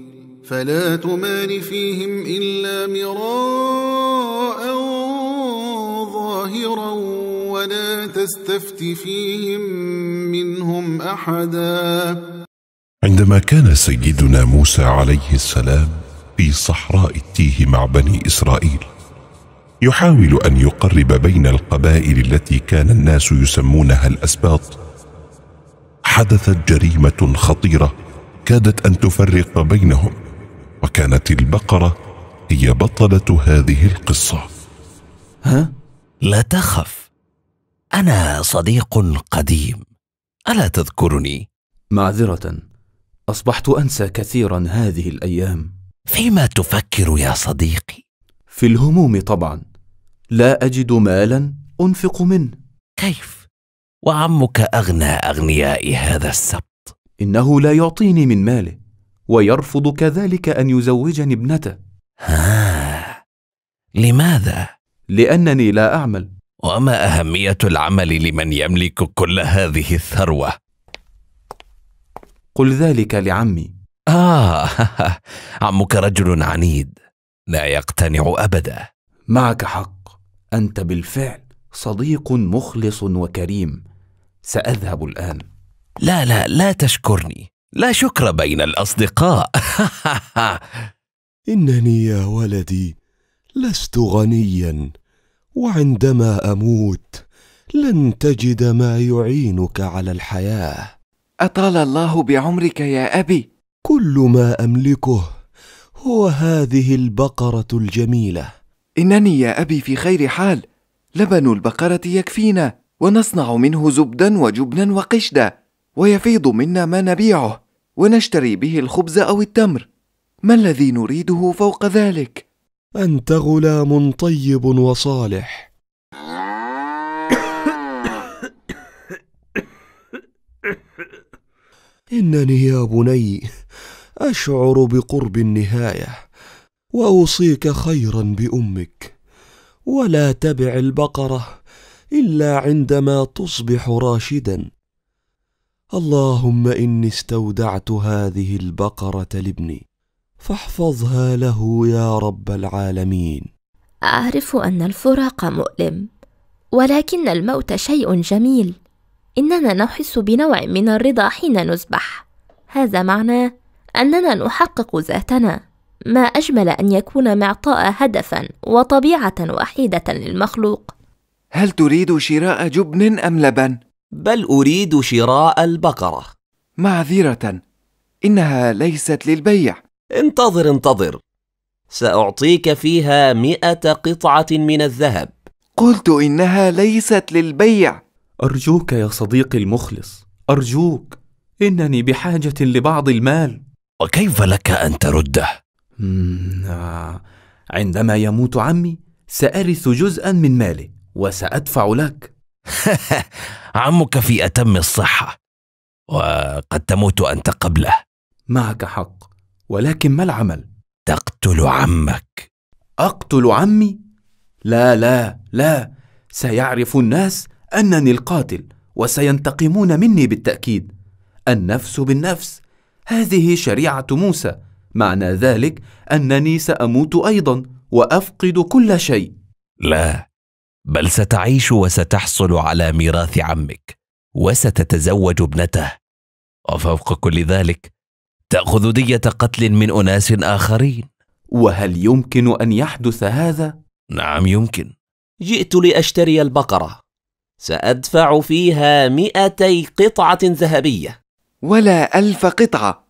فلا تمال فيهم إلا مراء ظاهرا ولا تستفت فيهم منهم أحدا عندما كان سيدنا موسى عليه السلام في صحراء التيه مع بني إسرائيل يحاول أن يقرب بين القبائل التي كان الناس يسمونها الأسباط حدثت جريمة خطيرة كادت أن تفرق بينهم وكانت البقرة هي بطلة هذه القصة ها؟ لا تخف أنا صديق قديم ألا تذكرني؟ معذرة أصبحت أنسى كثيرا هذه الأيام فيما تفكر يا صديقي؟ في الهموم طبعا لا أجد مالا أنفق منه كيف؟ وعمك أغنى أغنياء هذا السبت إنه لا يعطيني من ماله ويرفض كذلك ان يزوجني ابنته ها لماذا لانني لا اعمل وما اهميه العمل لمن يملك كل هذه الثروه قل ذلك لعمي اه عمك رجل عنيد لا يقتنع ابدا معك حق انت بالفعل صديق مخلص وكريم ساذهب الان لا لا لا تشكرني لا شكر بين الأصدقاء إنني يا ولدي لست غنيا وعندما أموت لن تجد ما يعينك على الحياة أطال الله بعمرك يا أبي كل ما أملكه هو هذه البقرة الجميلة إنني يا أبي في خير حال لبن البقرة يكفينا ونصنع منه زبدا وجبنا وقشدا ويفيض منا ما نبيعه ونشتري به الخبز او التمر ما الذي نريده فوق ذلك انت غلام طيب وصالح انني يا بني اشعر بقرب النهايه واوصيك خيرا بامك ولا تبع البقره الا عندما تصبح راشدا اللهم اني استودعت هذه البقره لابني فاحفظها له يا رب العالمين اعرف ان الفراق مؤلم ولكن الموت شيء جميل اننا نحس بنوع من الرضا حين نذبح هذا معناه اننا نحقق ذاتنا ما اجمل ان يكون معطاء هدفا وطبيعه وحيده للمخلوق هل تريد شراء جبن ام لبن بل أريد شراء البقرة معذرة إنها ليست للبيع انتظر انتظر سأعطيك فيها مئة قطعة من الذهب قلت إنها ليست للبيع أرجوك يا صديقي المخلص أرجوك إنني بحاجة لبعض المال وكيف لك أن ترده؟ آه. عندما يموت عمي سأرث جزءا من ماله وسأدفع لك عمك في أتم الصحة وقد تموت أنت قبله معك حق ولكن ما العمل؟ تقتل عمك أقتل عمي؟ لا لا لا سيعرف الناس أنني القاتل وسينتقمون مني بالتأكيد النفس بالنفس هذه شريعة موسى معنى ذلك أنني سأموت أيضا وأفقد كل شيء لا بل ستعيش وستحصل على ميراث عمك وستتزوج ابنته وفوق كل ذلك تاخذ ديه قتل من اناس اخرين وهل يمكن ان يحدث هذا نعم يمكن جئت لاشتري البقره سادفع فيها مئتي قطعه ذهبيه ولا الف قطعه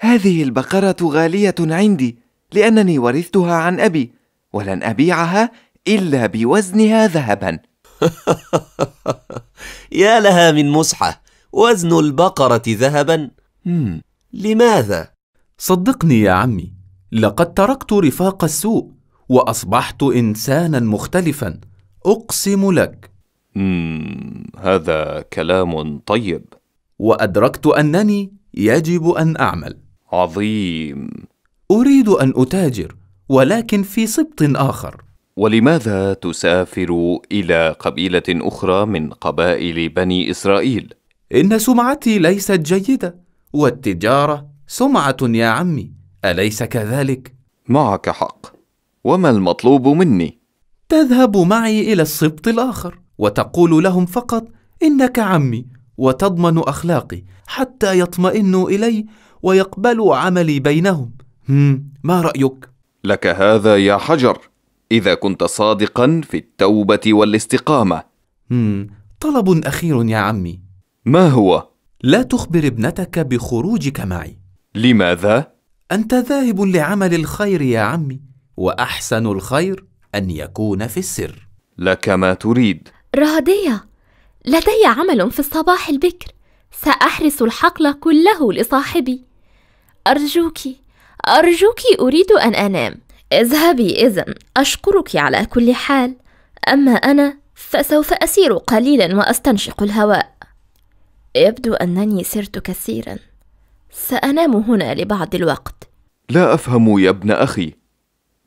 هذه البقره غاليه عندي لانني ورثتها عن ابي ولن ابيعها إلا بوزنها ذهبا يا لها من مصحة وزن البقرة ذهبا لماذا؟ صدقني يا عمي لقد تركت رفاق السوء وأصبحت إنسانا مختلفا أقسم لك مم. هذا كلام طيب وأدركت أنني يجب أن أعمل عظيم أريد أن أتاجر ولكن في سبط آخر ولماذا تسافر إلى قبيلة أخرى من قبائل بني إسرائيل؟ إن سمعتي ليست جيدة، والتجارة سمعة يا عمي، أليس كذلك؟ معك حق، وما المطلوب مني؟ تذهب معي إلى السبط الآخر، وتقول لهم فقط: إنك عمي، وتضمن أخلاقي، حتى يطمئنوا إلي ويقبلوا عملي بينهم. ما رأيك؟ لك هذا يا حجر. إذا كنت صادقا في التوبة والاستقامة مم. طلب أخير يا عمي ما هو؟ لا تخبر ابنتك بخروجك معي لماذا؟ أنت ذاهب لعمل الخير يا عمي وأحسن الخير أن يكون في السر لك ما تريد رهدية لدي عمل في الصباح البكر سأحرس الحقل كله لصاحبي أرجوك أرجوك أريد أن أنام اذهبي إذا أشكرك على كل حال أما أنا فسوف أسير قليلا وأستنشق الهواء يبدو أنني سرت كثيرا سأنام هنا لبعض الوقت لا أفهم يا ابن أخي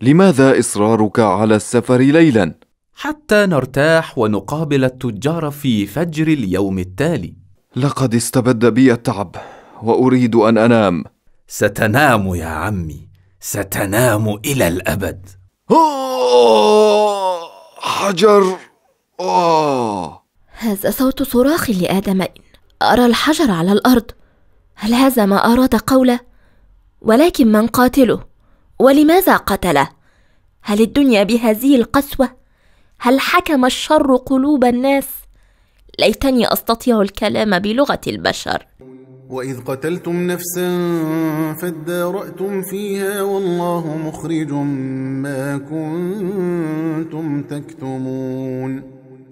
لماذا إصرارك على السفر ليلا؟ حتى نرتاح ونقابل التجار في فجر اليوم التالي لقد استبد بي التعب وأريد أن أنام ستنام يا عمي ستنام إلى الأبد آه، حجر آه. هذا صوت صراخ لآدمين أرى الحجر على الأرض هل هذا ما أراد قوله؟ ولكن من قاتله؟ ولماذا قتله؟ هل الدنيا بهذه القسوة؟ هل حكم الشر قلوب الناس؟ ليتني أستطيع الكلام بلغة البشر وإذ قتلتم نفسا فادارأتم فيها والله مخرج ما كنتم تكتمون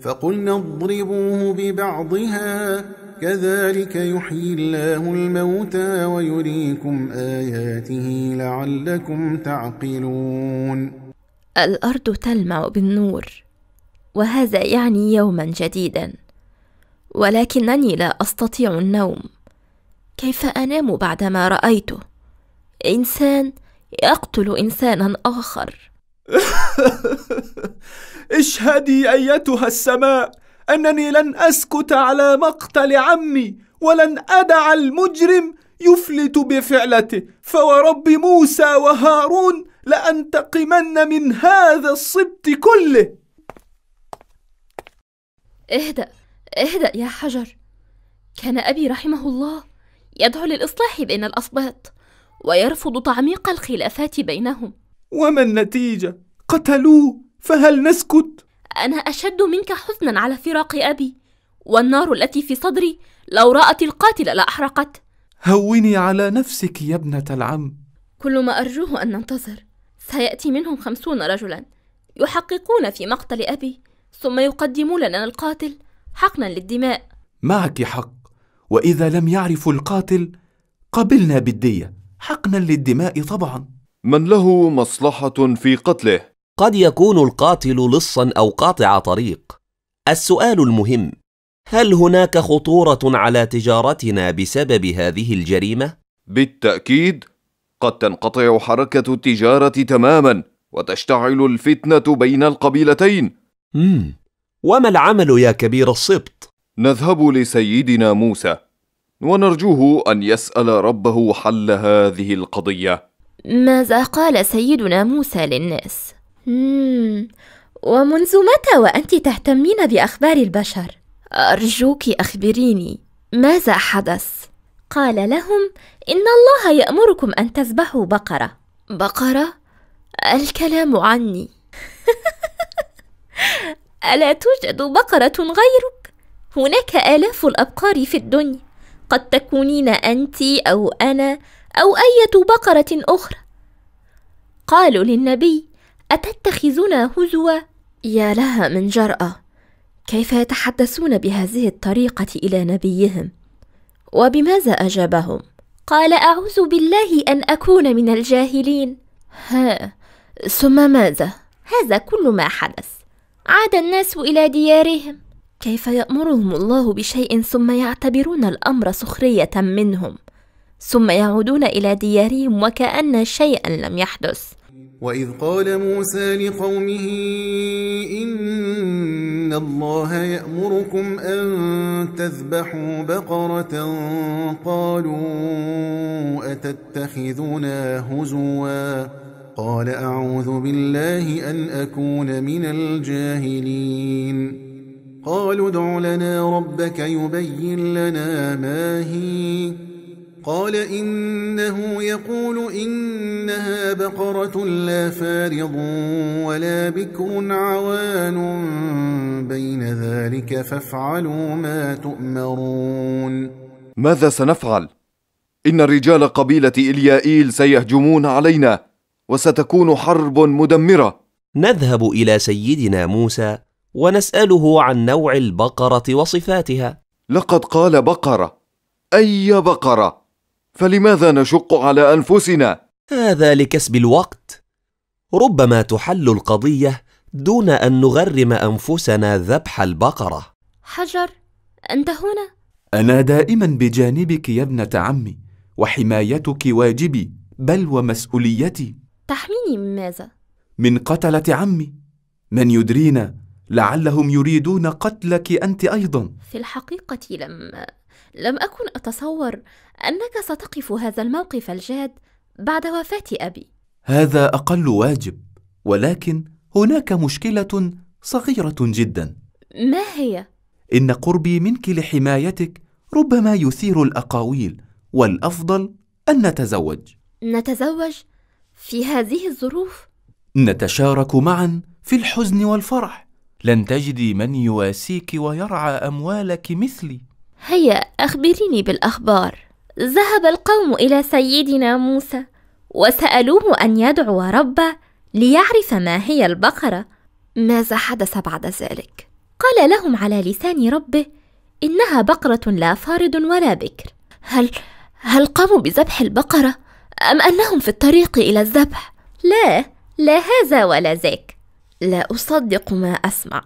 فقلنا اضربوه ببعضها كذلك يحيي الله الموتى ويريكم آياته لعلكم تعقلون الأرض تلمع بالنور وهذا يعني يوما جديدا ولكنني لا أستطيع النوم كيف انام بعدما رايته انسان يقتل انسانا اخر اشهدي ايتها السماء انني لن اسكت على مقتل عمي ولن ادع المجرم يفلت بفعلته فورب موسى وهارون لانتقمن من هذا السبط كله اهدا اهدا يا حجر كان ابي رحمه الله يدعو للإصلاح بين الأصوات ويرفض تعميق الخلافات بينهم وما النتيجة؟ قتلوه فهل نسكت؟ أنا أشد منك حزنا على فراق أبي والنار التي في صدري لو رأت القاتل لأحرقت هوني على نفسك يا ابنة العم كل ما أرجوه أن ننتظر سيأتي منهم خمسون رجلا يحققون في مقتل أبي ثم يقدمون لنا القاتل حقنا للدماء معك حق واذا لم يعرفوا القاتل قبلنا بالديه حقنا للدماء طبعا من له مصلحه في قتله قد يكون القاتل لصا او قاطع طريق السؤال المهم هل هناك خطوره على تجارتنا بسبب هذه الجريمه بالتاكيد قد تنقطع حركه التجاره تماما وتشتعل الفتنه بين القبيلتين مم. وما العمل يا كبير السبط نذهب لسيدنا موسى ونرجوه ان يسال ربه حل هذه القضيه ماذا قال سيدنا موسى للناس مم. ومنذ متى وانت تهتمين باخبار البشر ارجوك اخبريني ماذا حدث قال لهم ان الله يامركم ان تذبحوا بقره بقره الكلام عني الا توجد بقره غيرك هناك آلاف الأبقار في الدنيا قد تكونين أنت أو أنا أو أية بقرة أخرى قالوا للنبي أتتخذنا هزوا يا لها من جرأة كيف يتحدثون بهذه الطريقة إلى نبيهم وبماذا أجابهم قال أعوذ بالله أن أكون من الجاهلين ها ثم ماذا هذا كل ما حدث عاد الناس إلى ديارهم كيف يأمرهم الله بشيء ثم يعتبرون الأمر سخرية منهم ثم يعودون إلى ديارهم وكأن شيئا لم يحدث وإذ قال موسى لقومه إن الله يأمركم أن تذبحوا بقرة قالوا أتتخذنا هزوا قال أعوذ بالله أن أكون من الجاهلين قالوا ادع لنا ربك يبين لنا ما هي قال إنه يقول إنها بقرة لا فارض ولا بكر عوان بين ذلك فافعلوا ما تؤمرون ماذا سنفعل؟ إن رجال قبيلة إليائيل سيهجمون علينا وستكون حرب مدمرة نذهب إلى سيدنا موسى ونسأله عن نوع البقرة وصفاتها لقد قال بقرة أي بقرة؟ فلماذا نشق على أنفسنا؟ هذا آه، لكسب الوقت ربما تحل القضية دون أن نغرم أنفسنا ذبح البقرة حجر أنت هنا؟ أنا دائما بجانبك يا ابنة عمي وحمايتك واجبي بل ومسؤوليتي تحميني من ماذا؟ من قتلة عمي من يدرينا لعلهم يريدون قتلك انت ايضا في الحقيقه لم لم اكن اتصور انك ستقف هذا الموقف الجاد بعد وفاه ابي هذا اقل واجب ولكن هناك مشكله صغيره جدا ما هي ان قربي منك لحمايتك ربما يثير الاقاويل والافضل ان نتزوج نتزوج في هذه الظروف نتشارك معا في الحزن والفرح لن تجدي من يواسيك ويرعى أموالك مثلي هيا أخبريني بالأخبار ذهب القوم إلى سيدنا موسى وسألوه أن يدعو ربه ليعرف ما هي البقرة ماذا حدث بعد ذلك؟ قال لهم على لسان ربه إنها بقرة لا فارض ولا بكر هل هل قاموا بذبح البقرة أم أنهم في الطريق إلى الذبح؟ لا لا هذا ولا ذاك لا أصدق ما أسمع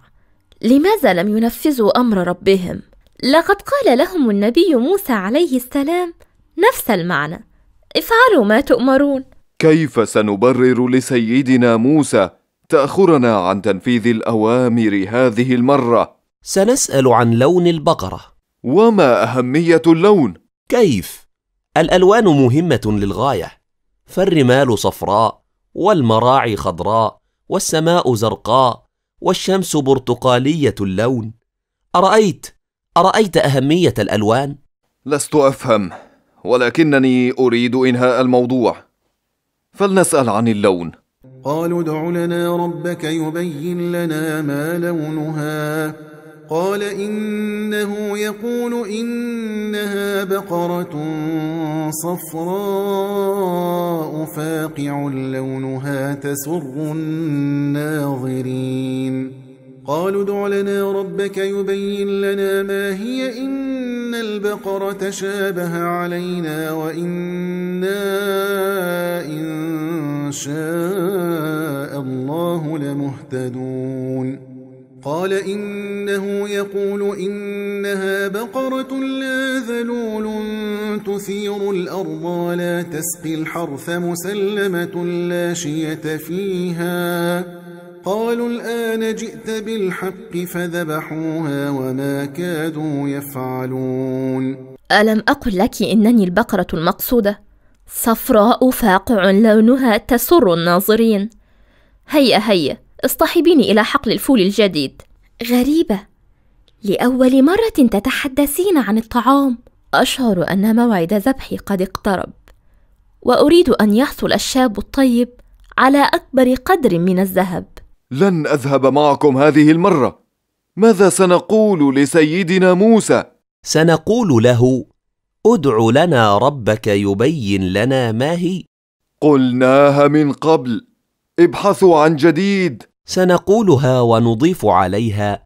لماذا لم ينفذوا أمر ربهم؟ لقد قال لهم النبي موسى عليه السلام نفس المعنى افعلوا ما تؤمرون كيف سنبرر لسيدنا موسى تأخرنا عن تنفيذ الأوامر هذه المرة؟ سنسأل عن لون البقرة وما أهمية اللون؟ كيف؟ الألوان مهمة للغاية فالرمال صفراء والمراعي خضراء والسماء زرقاء والشمس برتقاليه اللون ارايت ارايت اهميه الالوان لست افهم ولكنني اريد انهاء الموضوع فلنسال عن اللون قالوا ادع لنا ربك يبين لنا ما لونها قال إنه يقول إنها بقرة صفراء فاقع لونها تسر الناظرين قالوا ادع لنا ربك يبين لنا ما هي إن البقرة تشابه علينا وإنا إن شاء الله لمهتدون قال إنه يقول إنها بقرة لا ذلول تثير الأرض ولا تسقي الحرث مسلمة لا شية فيها قالوا الآن جئت بالحق فذبحوها وما كادوا يفعلون ألم أقل لك إنني البقرة المقصودة صفراء فاقع لونها تسر الناظرين هيا هيا اصطحبيني إلى حقل الفول الجديد غريبة لأول مرة تتحدثين عن الطعام أشعر أن موعد ذبحي قد اقترب وأريد أن يحصل الشاب الطيب على أكبر قدر من الذهب لن أذهب معكم هذه المرة ماذا سنقول لسيدنا موسى؟ سنقول له ادع لنا ربك يبين لنا ما هي قلناها من قبل ابحثوا عن جديد سنقولها ونضيف عليها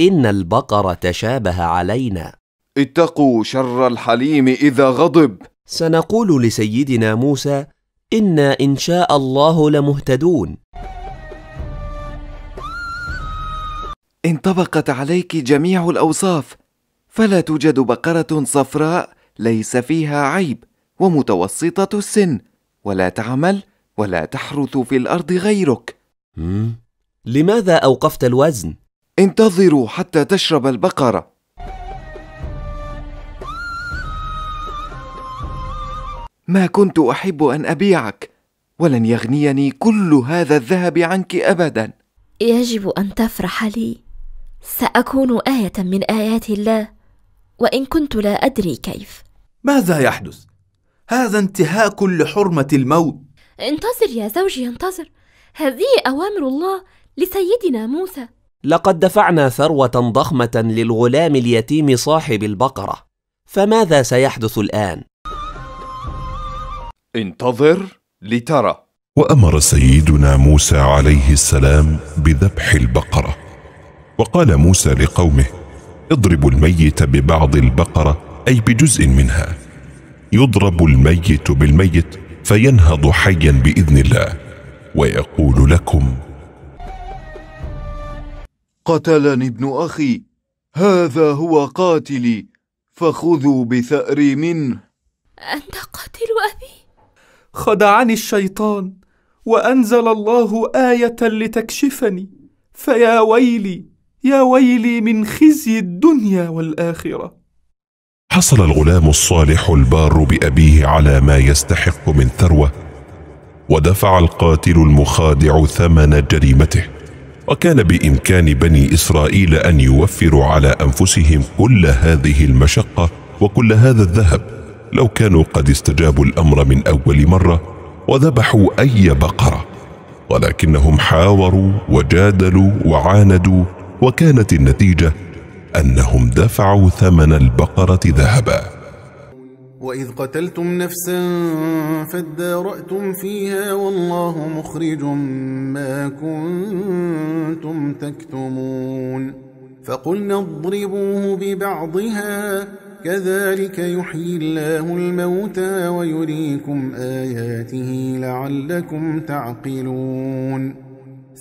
إن البقر تشابه علينا اتقوا شر الحليم إذا غضب سنقول لسيدنا موسى إنا إن شاء الله لمهتدون انطبقت عليك جميع الأوصاف فلا توجد بقرة صفراء ليس فيها عيب ومتوسطة السن ولا تعمل ولا تحرث في الأرض غيرك لماذا أوقفت الوزن؟ انتظروا حتى تشرب البقرة ما كنت أحب أن أبيعك ولن يغنيني كل هذا الذهب عنك أبدا يجب أن تفرح لي سأكون آية من آيات الله وإن كنت لا أدري كيف ماذا يحدث؟ هذا انتهاك لحرمة الموت انتظر يا زوجي انتظر هذه أوامر الله لسيدنا موسى لقد دفعنا ثروة ضخمة للغلام اليتيم صاحب البقرة فماذا سيحدث الآن؟ انتظر لترى وأمر سيدنا موسى عليه السلام بذبح البقرة وقال موسى لقومه اضربوا الميت ببعض البقرة أي بجزء منها يضرب الميت بالميت فينهض حيا باذن الله ويقول لكم قتلني ابن اخي هذا هو قاتلي فخذوا بثاري منه انت قاتل ابي خدعني الشيطان وانزل الله ايه لتكشفني فيا ويلي يا ويلي من خزي الدنيا والاخره حصل الغلام الصالح البار بأبيه على ما يستحق من ثروة ودفع القاتل المخادع ثمن جريمته وكان بإمكان بني إسرائيل أن يوفروا على أنفسهم كل هذه المشقة وكل هذا الذهب لو كانوا قد استجابوا الأمر من أول مرة وذبحوا أي بقرة ولكنهم حاوروا وجادلوا وعاندوا وكانت النتيجة أنهم دفعوا ثمن البقرة ذهبا وإذ قتلتم نفسا فادارأتم فيها والله مخرج ما كنتم تكتمون فقلنا اضربوه ببعضها كذلك يحيي الله الموتى ويريكم آياته لعلكم تعقلون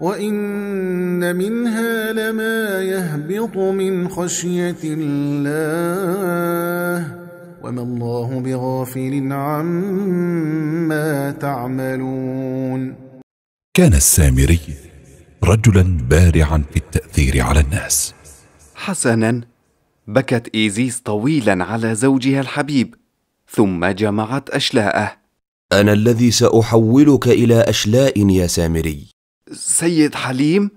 وإن منها لما يهبط من خشية الله وما الله بغافل عما تعملون كان السامري رجلا بارعا في التأثير على الناس حسنا بكت إيزيس طويلا على زوجها الحبيب ثم جمعت أشلاءه أنا الذي سأحولك إلى أشلاء يا سامري سيد حليم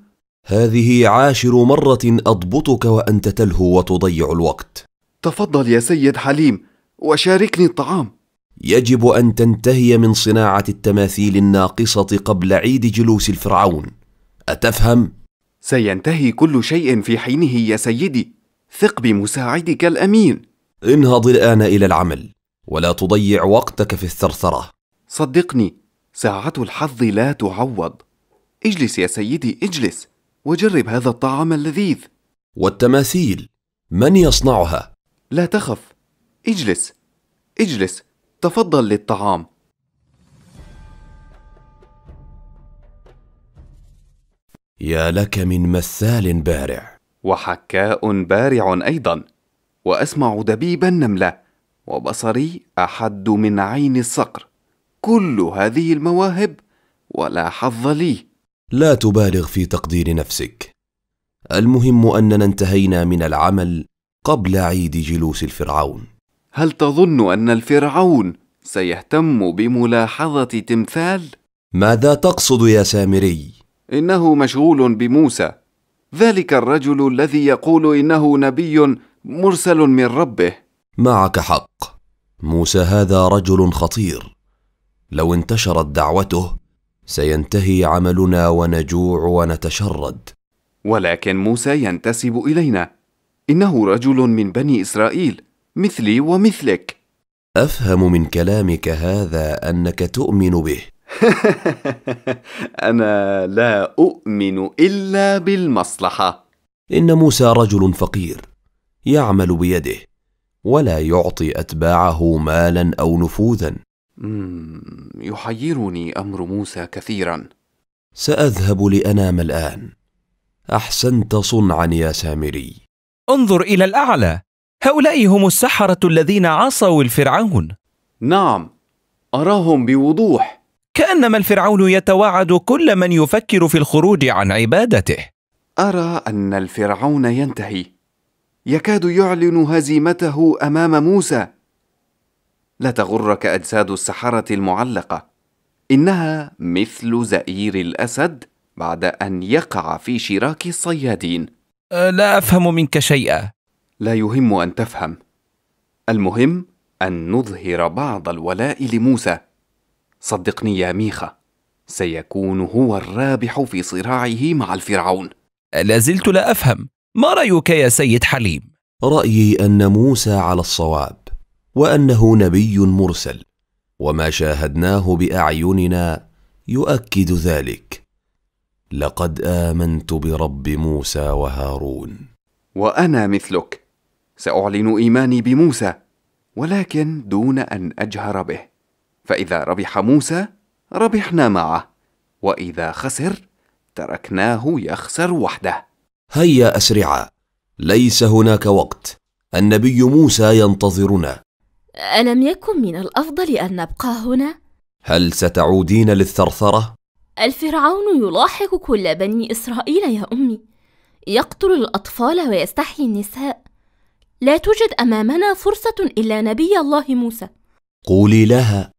هذه عاشر مرة أضبطك وأنت تلهو وتضيع الوقت تفضل يا سيد حليم وشاركني الطعام يجب أن تنتهي من صناعة التماثيل الناقصة قبل عيد جلوس الفرعون أتفهم؟ سينتهي كل شيء في حينه يا سيدي ثق بمساعدك الأمين انهض الآن إلى العمل ولا تضيع وقتك في الثرثرة صدقني ساعة الحظ لا تعوض اجلس يا سيدي اجلس وجرب هذا الطعام اللذيذ والتماثيل من يصنعها لا تخف اجلس اجلس تفضل للطعام يا لك من مثال بارع وحكاء بارع ايضا واسمع دبيب النمله وبصري احد من عين الصقر كل هذه المواهب ولا حظ لي لا تبالغ في تقدير نفسك المهم اننا انتهينا من العمل قبل عيد جلوس الفرعون هل تظن ان الفرعون سيهتم بملاحظه تمثال ماذا تقصد يا سامري انه مشغول بموسى ذلك الرجل الذي يقول انه نبي مرسل من ربه معك حق موسى هذا رجل خطير لو انتشرت دعوته سينتهي عملنا ونجوع ونتشرد ولكن موسى ينتسب الينا انه رجل من بني اسرائيل مثلي ومثلك افهم من كلامك هذا انك تؤمن به انا لا اؤمن الا بالمصلحه ان موسى رجل فقير يعمل بيده ولا يعطي اتباعه مالا او نفوذا يحيرني امر موسى كثيرا ساذهب لانام الان احسنت صنعا يا سامري انظر الى الاعلى هؤلاء هم السحره الذين عصوا الفرعون نعم اراهم بوضوح كانما الفرعون يتوعد كل من يفكر في الخروج عن عبادته ارى ان الفرعون ينتهي يكاد يعلن هزيمته امام موسى لا تغرك أجساد السحرة المعلقة إنها مثل زئير الأسد بعد أن يقع في شراك الصيادين أه، لا أفهم منك شيئا لا يهم أن تفهم المهم أن نظهر بعض الولاء لموسى صدقني يا ميخا سيكون هو الرابح في صراعه مع الفرعون أه، لازلت لا أفهم ما رأيك يا سيد حليم؟ رأيي أن موسى على الصواب وانه نبي مرسل وما شاهدناه باعيننا يؤكد ذلك لقد امنت برب موسى وهارون وانا مثلك ساعلن ايماني بموسى ولكن دون ان اجهر به فاذا ربح موسى ربحنا معه واذا خسر تركناه يخسر وحده هيا اسرعا ليس هناك وقت النبي موسى ينتظرنا الم يكن من الافضل ان نبقى هنا هل ستعودين للثرثره الفرعون يلاحق كل بني اسرائيل يا امي يقتل الاطفال ويستحيي النساء لا توجد امامنا فرصه الا نبي الله موسى قولي لها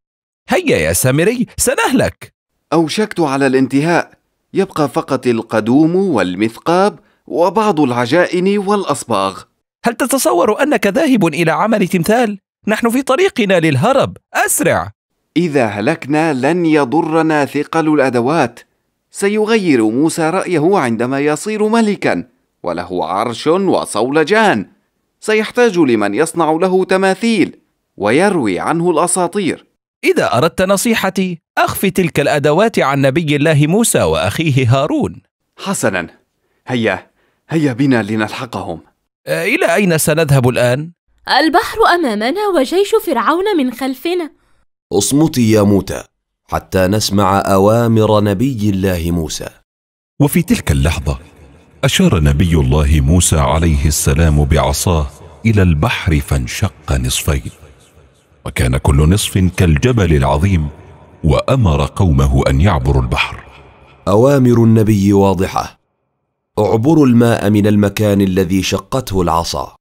هيا يا سامري سنهلك اوشكت على الانتهاء يبقى فقط القدوم والمثقاب وبعض العجائن والاصباغ هل تتصور انك ذاهب الى عمل تمثال نحن في طريقنا للهرب أسرع إذا هلكنا لن يضرنا ثقل الأدوات سيغير موسى رأيه عندما يصير ملكا وله عرش وصولجان سيحتاج لمن يصنع له تماثيل ويروي عنه الأساطير إذا أردت نصيحتي أخف تلك الأدوات عن نبي الله موسى وأخيه هارون حسنا هيا هيا بنا لنلحقهم آه، إلى أين سنذهب الآن؟ البحر أمامنا وجيش فرعون من خلفنا اصمتي يا موتى حتى نسمع أوامر نبي الله موسى وفي تلك اللحظة أشار نبي الله موسى عليه السلام بعصاه إلى البحر فانشق نصفين وكان كل نصف كالجبل العظيم وأمر قومه أن يعبروا البحر أوامر النبي واضحة اعبروا الماء من المكان الذي شقته العصا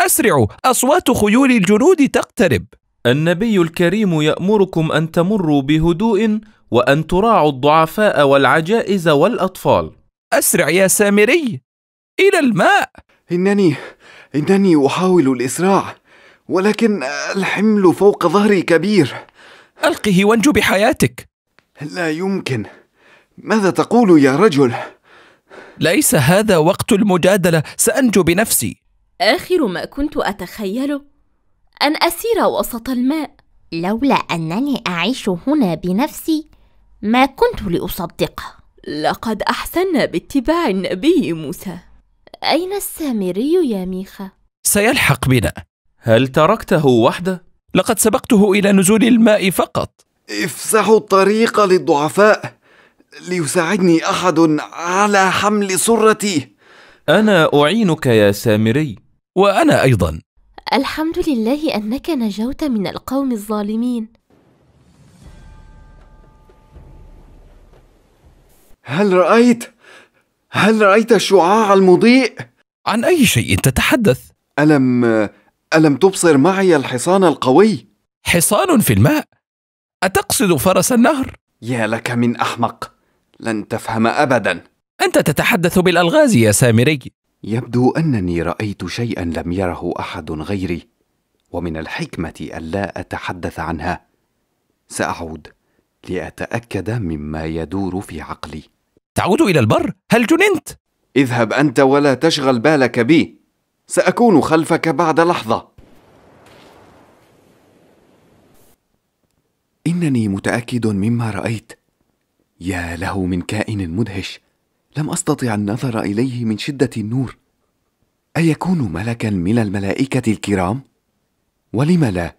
أسرعوا أصوات خيول الجنود تقترب النبي الكريم يأمركم أن تمروا بهدوء وأن تراعوا الضعفاء والعجائز والأطفال أسرع يا سامري إلى الماء إنني إنني أحاول الإسراع ولكن الحمل فوق ظهري كبير ألقه وانجو بحياتك لا يمكن ماذا تقول يا رجل؟ ليس هذا وقت المجادلة سأنجو بنفسي آخر ما كنت أتخيله أن أسير وسط الماء لولا أنني أعيش هنا بنفسي ما كنت لأصدقه لقد أحسنا باتباع النبي موسى أين السامري يا ميخا؟ سيلحق بنا هل تركته وحده؟ لقد سبقته إلى نزول الماء فقط افسحوا الطريق للضعفاء ليساعدني أحد على حمل سرتي أنا أعينك يا سامري وأنا أيضا الحمد لله أنك نجوت من القوم الظالمين هل رأيت؟ هل رأيت الشعاع المضيء؟ عن أي شيء تتحدث؟ ألم ألم تبصر معي الحصان القوي؟ حصان في الماء؟ أتقصد فرس النهر؟ يا لك من أحمق لن تفهم أبدا أنت تتحدث بالألغاز يا سامري يبدو انني رايت شيئا لم يره احد غيري ومن الحكمه الا اتحدث عنها ساعود لاتاكد مما يدور في عقلي تعود الى البر هل جننت اذهب انت ولا تشغل بالك بي ساكون خلفك بعد لحظه انني متاكد مما رايت يا له من كائن مدهش لم استطع النظر اليه من شده النور ايكون ملكا من الملائكه الكرام ولم لا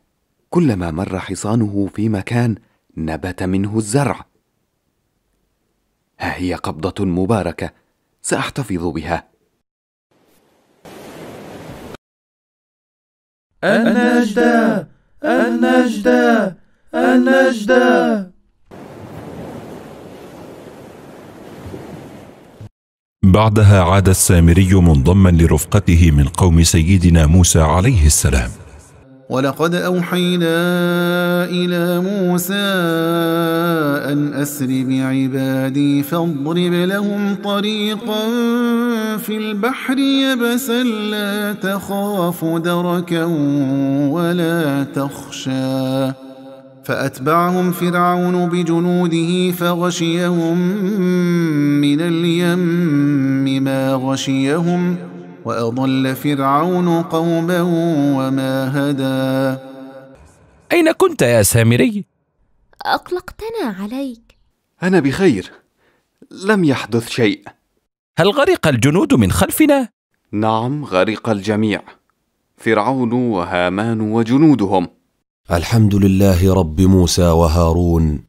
كلما مر حصانه في مكان نبت منه الزرع ها هي قبضه مباركه ساحتفظ بها النجده النجده النجده بعدها عاد السامري منضما لرفقته من قوم سيدنا موسى عليه السلام ولقد أوحينا إلى موسى أن أسر بعبادي فاضرب لهم طريقا في البحر يبسا لا تخاف دركا ولا تخشى فأتبعهم فرعون بجنوده فغشيهم من اليم ما غشيهم وأضل فرعون قوما وما هدى أين كنت يا سامري؟ أقلقتنا عليك أنا بخير لم يحدث شيء هل غرق الجنود من خلفنا؟ نعم غرق الجميع فرعون وهامان وجنودهم الحمد لله رب موسى وهارون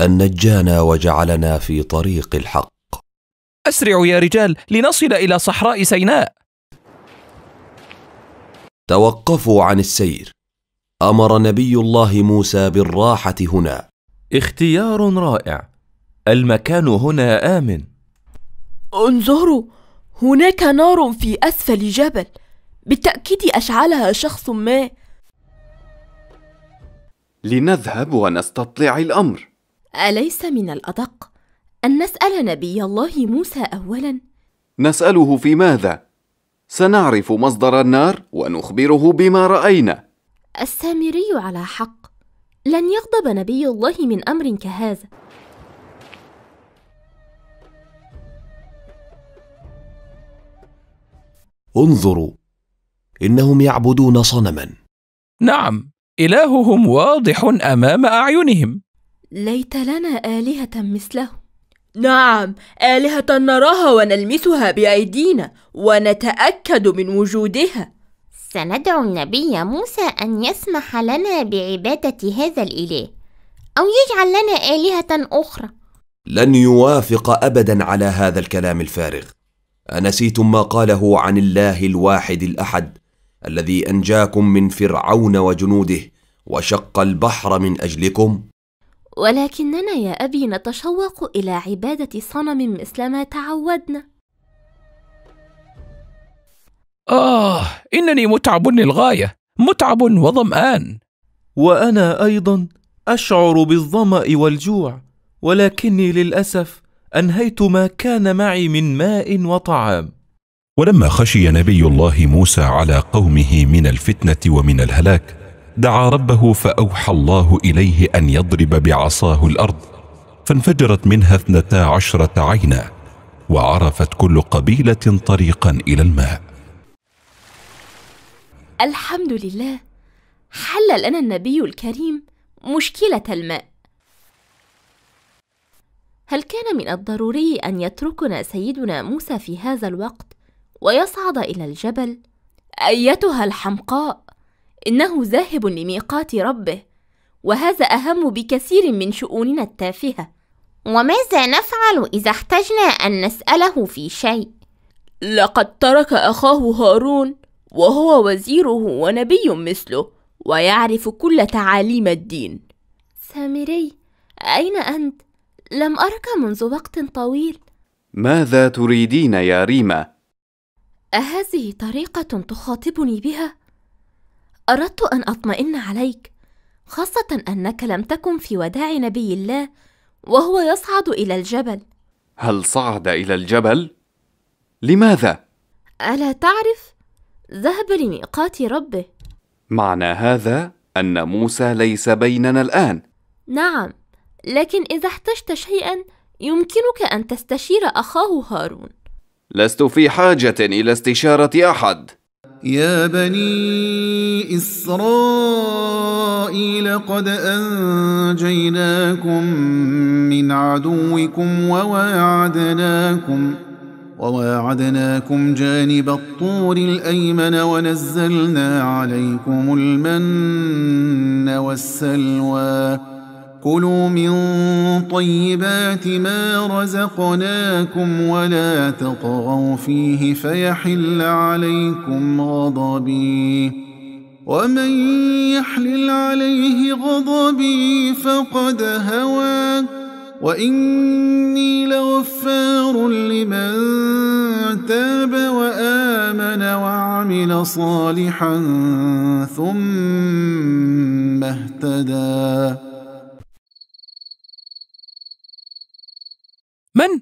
أن نجانا وجعلنا في طريق الحق أسرعوا يا رجال لنصل إلى صحراء سيناء توقفوا عن السير أمر نبي الله موسى بالراحة هنا اختيار رائع المكان هنا آمن انظروا هناك نار في أسفل جبل بالتأكيد أشعلها شخص ما لنذهب ونستطلع الأمر أليس من الأدق أن نسأل نبي الله موسى أولا؟ نسأله في ماذا؟ سنعرف مصدر النار ونخبره بما رأينا السامري على حق لن يغضب نبي الله من أمر كهذا انظروا إنهم يعبدون صنما نعم إلههم واضح أمام أعينهم ليت لنا آلهة مثله نعم آلهة نراها ونلمسها بأيدينا ونتأكد من وجودها سندعو النبي موسى أن يسمح لنا بعبادة هذا الإله أو يجعل لنا آلهة أخرى لن يوافق أبدا على هذا الكلام الفارغ أنسيتم ما قاله عن الله الواحد الأحد الذي انجاكم من فرعون وجنوده وشق البحر من اجلكم ولكننا يا ابي نتشوق الى عباده صنم مثلما تعودنا اه انني متعب للغايه متعب وظمان وانا ايضا اشعر بالظما والجوع ولكني للاسف انهيت ما كان معي من ماء وطعام ولما خشي نبي الله موسى على قومه من الفتنه ومن الهلاك دعا ربه فاوحى الله اليه ان يضرب بعصاه الارض فانفجرت منها اثنتا عشره عينا وعرفت كل قبيله طريقا الى الماء الحمد لله حل لنا النبي الكريم مشكله الماء هل كان من الضروري ان يتركنا سيدنا موسى في هذا الوقت ويصعد إلى الجبل أيتها الحمقاء إنه ذاهب لميقات ربه وهذا أهم بكثير من شؤوننا التافهة وماذا نفعل إذا احتجنا أن نسأله في شيء؟ لقد ترك أخاه هارون وهو وزيره ونبي مثله ويعرف كل تعاليم الدين سامري أين أنت؟ لم أرك منذ وقت طويل ماذا تريدين يا ريما؟ أهذه طريقة تخاطبني بها؟ أردت أن أطمئن عليك، خاصة أنك لم تكن في وداع نبي الله وهو يصعد إلى الجبل. هل صعد إلى الجبل؟ لماذا؟ ألا تعرف؟ ذهب لميقات ربه. معنى هذا أن موسى ليس بيننا الآن. نعم، لكن إذا احتجت شيئًا يمكنك أن تستشير أخاه هارون. لست في حاجة إلى استشارة أحد يا بني إسرائيل قد أنجيناكم من عدوكم وواعدناكم وواعدناكم جانب الطور الأيمن ونزلنا عليكم المن والسلوى كلوا من طيبات ما رزقناكم ولا تطغوا فيه فيحل عليكم غضبي ومن يحلل عليه غضبي فقد هوى واني لغفار لمن تاب وامن وعمل صالحا ثم اهتدي من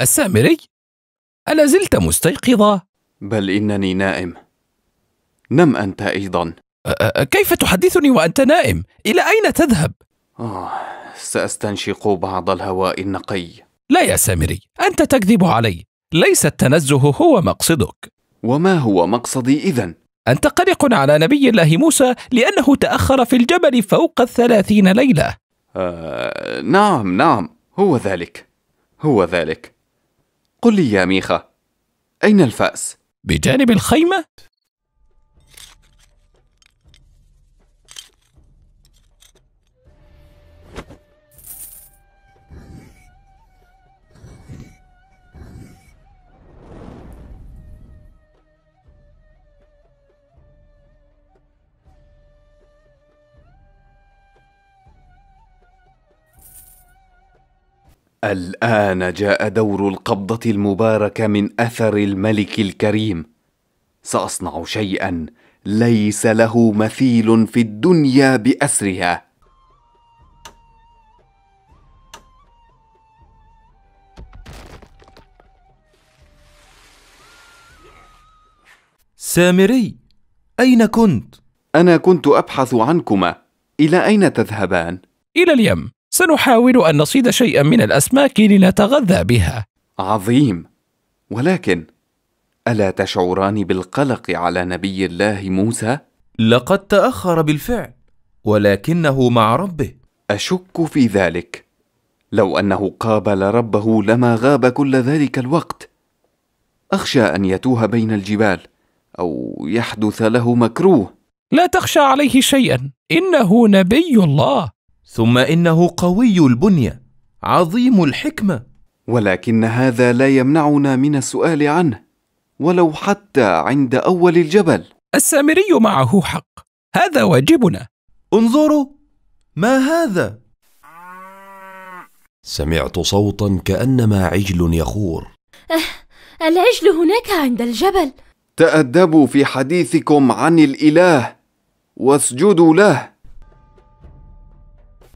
السامري الا زلت مستيقظه بل انني نائم نم انت ايضا كيف تحدثني وانت نائم الى اين تذهب أوه. ساستنشق بعض الهواء النقي لا يا سامري انت تكذب علي ليس التنزه هو مقصدك وما هو مقصدي اذا انت قلق على نبي الله موسى لانه تاخر في الجبل فوق الثلاثين ليله آه، نعم نعم هو ذلك هو ذلك قل لي يا ميخا أين الفأس؟ بجانب الخيمة؟ الان جاء دور القبضه المباركه من اثر الملك الكريم ساصنع شيئا ليس له مثيل في الدنيا باسرها سامري اين كنت انا كنت ابحث عنكما الى اين تذهبان الى اليم سنحاول أن نصيد شيئا من الأسماك لنتغذى بها عظيم ولكن ألا تشعران بالقلق على نبي الله موسى؟ لقد تأخر بالفعل ولكنه مع ربه أشك في ذلك لو أنه قابل ربه لما غاب كل ذلك الوقت أخشى أن يتوه بين الجبال أو يحدث له مكروه لا تخشى عليه شيئا إنه نبي الله ثم انه قوي البنيه عظيم الحكمه ولكن هذا لا يمنعنا من السؤال عنه ولو حتى عند اول الجبل السامري معه حق هذا واجبنا انظروا ما هذا سمعت صوتا كانما عجل يخور أه العجل هناك عند الجبل تادبوا في حديثكم عن الاله واسجدوا له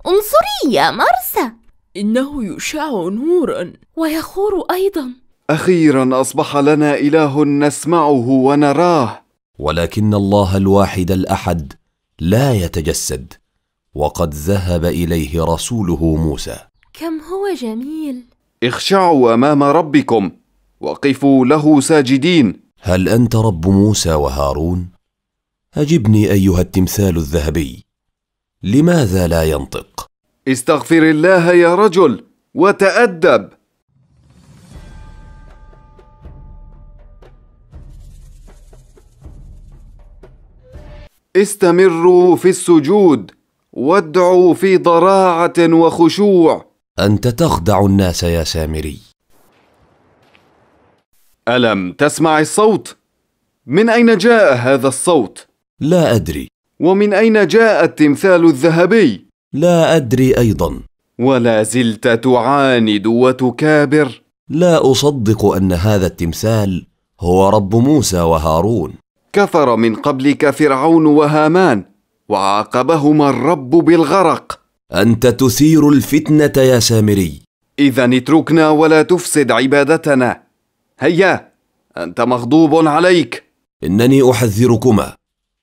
انصري يا مرسى إنه يشع نورا ويخور أيضا أخيرا أصبح لنا إله نسمعه ونراه ولكن الله الواحد الأحد لا يتجسد وقد ذهب إليه رسوله موسى كم هو جميل اخشعوا أمام ربكم وقفوا له ساجدين هل أنت رب موسى وهارون؟ أجبني أيها التمثال الذهبي لماذا لا ينطق؟ استغفر الله يا رجل وتأدب استمروا في السجود وادعوا في ضراعة وخشوع أنت تخدع الناس يا سامري ألم تسمع الصوت؟ من أين جاء هذا الصوت؟ لا أدري ومن أين جاء التمثال الذهبي؟ لا أدري أيضا ولا زلت تعاند وتكابر؟ لا أصدق أن هذا التمثال هو رب موسى وهارون كفر من قبلك فرعون وهامان وعاقبهما الرب بالغرق أنت تثير الفتنة يا سامري إذا اتركنا ولا تفسد عبادتنا هيا أنت مغضوب عليك إنني أحذركما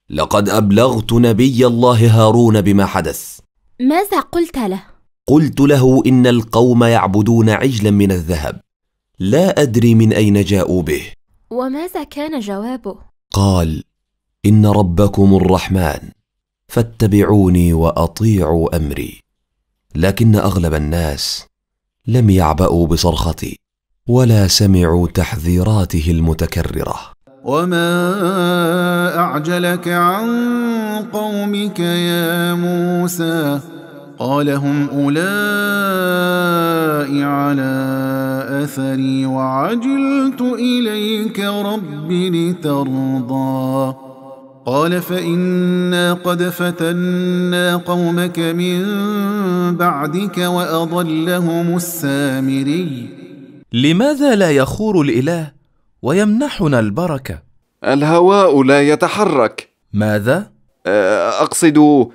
لقد أبلغت نبي الله هارون بما حدث ماذا قلت له؟ قلت له إن القوم يعبدون عجلا من الذهب لا أدري من أين جاءوا به وماذا كان جوابه؟ قال إن ربكم الرحمن فاتبعوني وأطيعوا أمري لكن أغلب الناس لم يعبأوا بصرختي ولا سمعوا تحذيراته المتكرره وما أعجلك عن قومك يا موسى قال هم أولئك على أثري وعجلت إليك رب لترضى قال فإنا قد فتنا قومك من بعدك وأضلهم السامري لماذا لا يخور الإله ويمنحنا البركة الهواء لا يتحرك ماذا؟ أقصد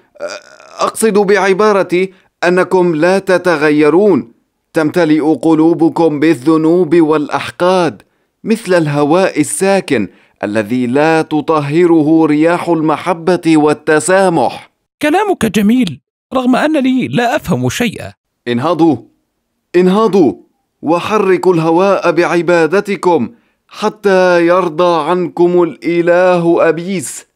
أقصد بعبارتي أنكم لا تتغيرون تمتلئ قلوبكم بالذنوب والأحقاد مثل الهواء الساكن الذي لا تطهره رياح المحبة والتسامح كلامك جميل رغم أنني لا أفهم شيئا انهضوا انهضوا وحركوا الهواء بعبادتكم حتى يرضى عنكم الإله أبيس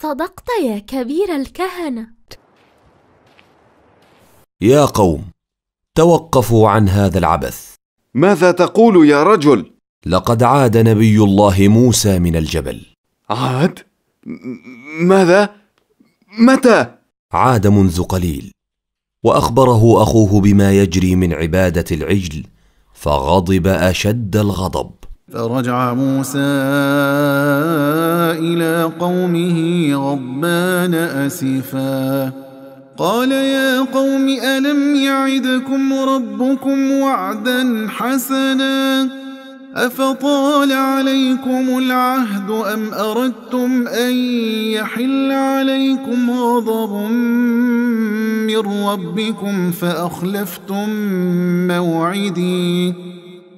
صدقت يا كبير الكهنة يا قوم توقفوا عن هذا العبث ماذا تقول يا رجل لقد عاد نبي الله موسى من الجبل عاد ماذا متى عاد منذ قليل واخبره اخوه بما يجري من عباده العجل فغضب اشد الغضب فرجع موسى الى قومه غضبان اسفا قال يا قوم الم يعدكم ربكم وعدا حسنا أفطال عليكم العهد أم أردتم أن يحل عليكم غضب من ربكم فأخلفتم موعدي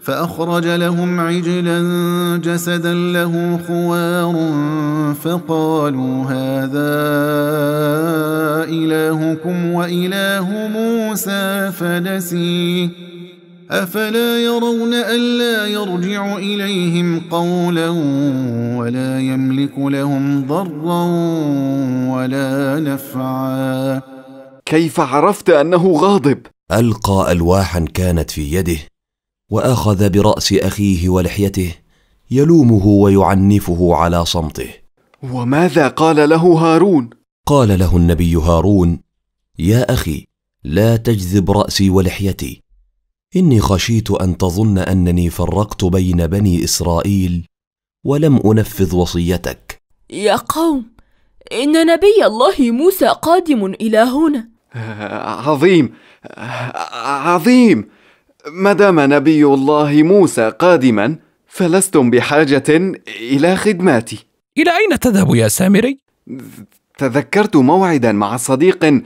فأخرج لهم عجلا جسدا له خوار فقالوا هذا إلهكم وإله موسى فنسي أفلا يرون ألا يرجع إليهم قولا ولا يملك لهم ضرا ولا نفعا كيف عرفت أنه غاضب؟ ألقى ألواحا كانت في يده واخذ براس اخيه ولحيته يلومه ويعنفه على صمته وماذا قال له هارون قال له النبي هارون يا اخي لا تجذب راسي ولحيتي اني خشيت ان تظن انني فرقت بين بني اسرائيل ولم انفذ وصيتك يا قوم ان نبي الله موسى قادم الى هنا آه، عظيم آه، عظيم ما دام نبي الله موسى قادما فلستم بحاجة إلى خدماتي إلى أين تذهب يا سامري؟ تذكرت موعدا مع صديق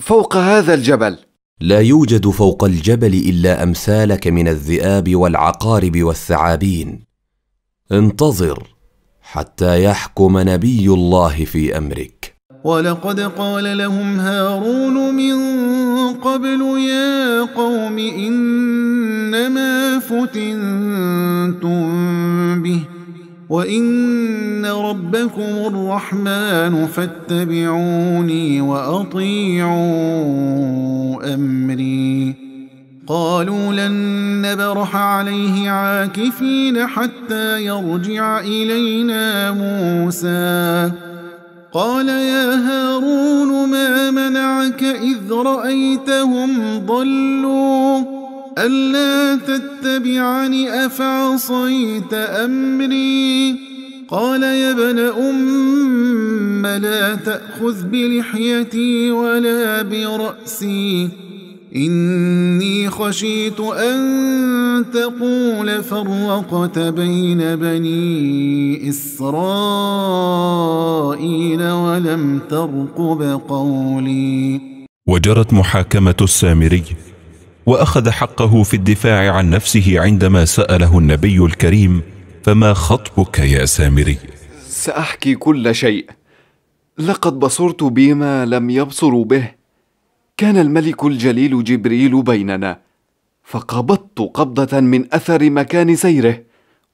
فوق هذا الجبل لا يوجد فوق الجبل إلا أمثالك من الذئاب والعقارب والثعابين انتظر حتى يحكم نبي الله في أمرك ولقد قال لهم هارون من قبل يا قوم إنما فتنتم به وإن ربكم الرحمن فاتبعوني وأطيعوا أمري قالوا لن نبرح عليه عاكفين حتى يرجع إلينا موسى قال يا هارون ما منعك إذ رأيتهم ضلوا ألا تتبعني أفعصيت أمري قال يا ابن أم لا تأخذ بلحيتي ولا برأسي إني خشيت أن تقول فرقت بين بني إسرائيل ولم ترقب قولي وجرت محاكمة السامري وأخذ حقه في الدفاع عن نفسه عندما سأله النبي الكريم فما خطبك يا سامري سأحكي كل شيء لقد بصرت بما لم يبصروا به كان الملك الجليل جبريل بيننا فقبضت قبضه من اثر مكان سيره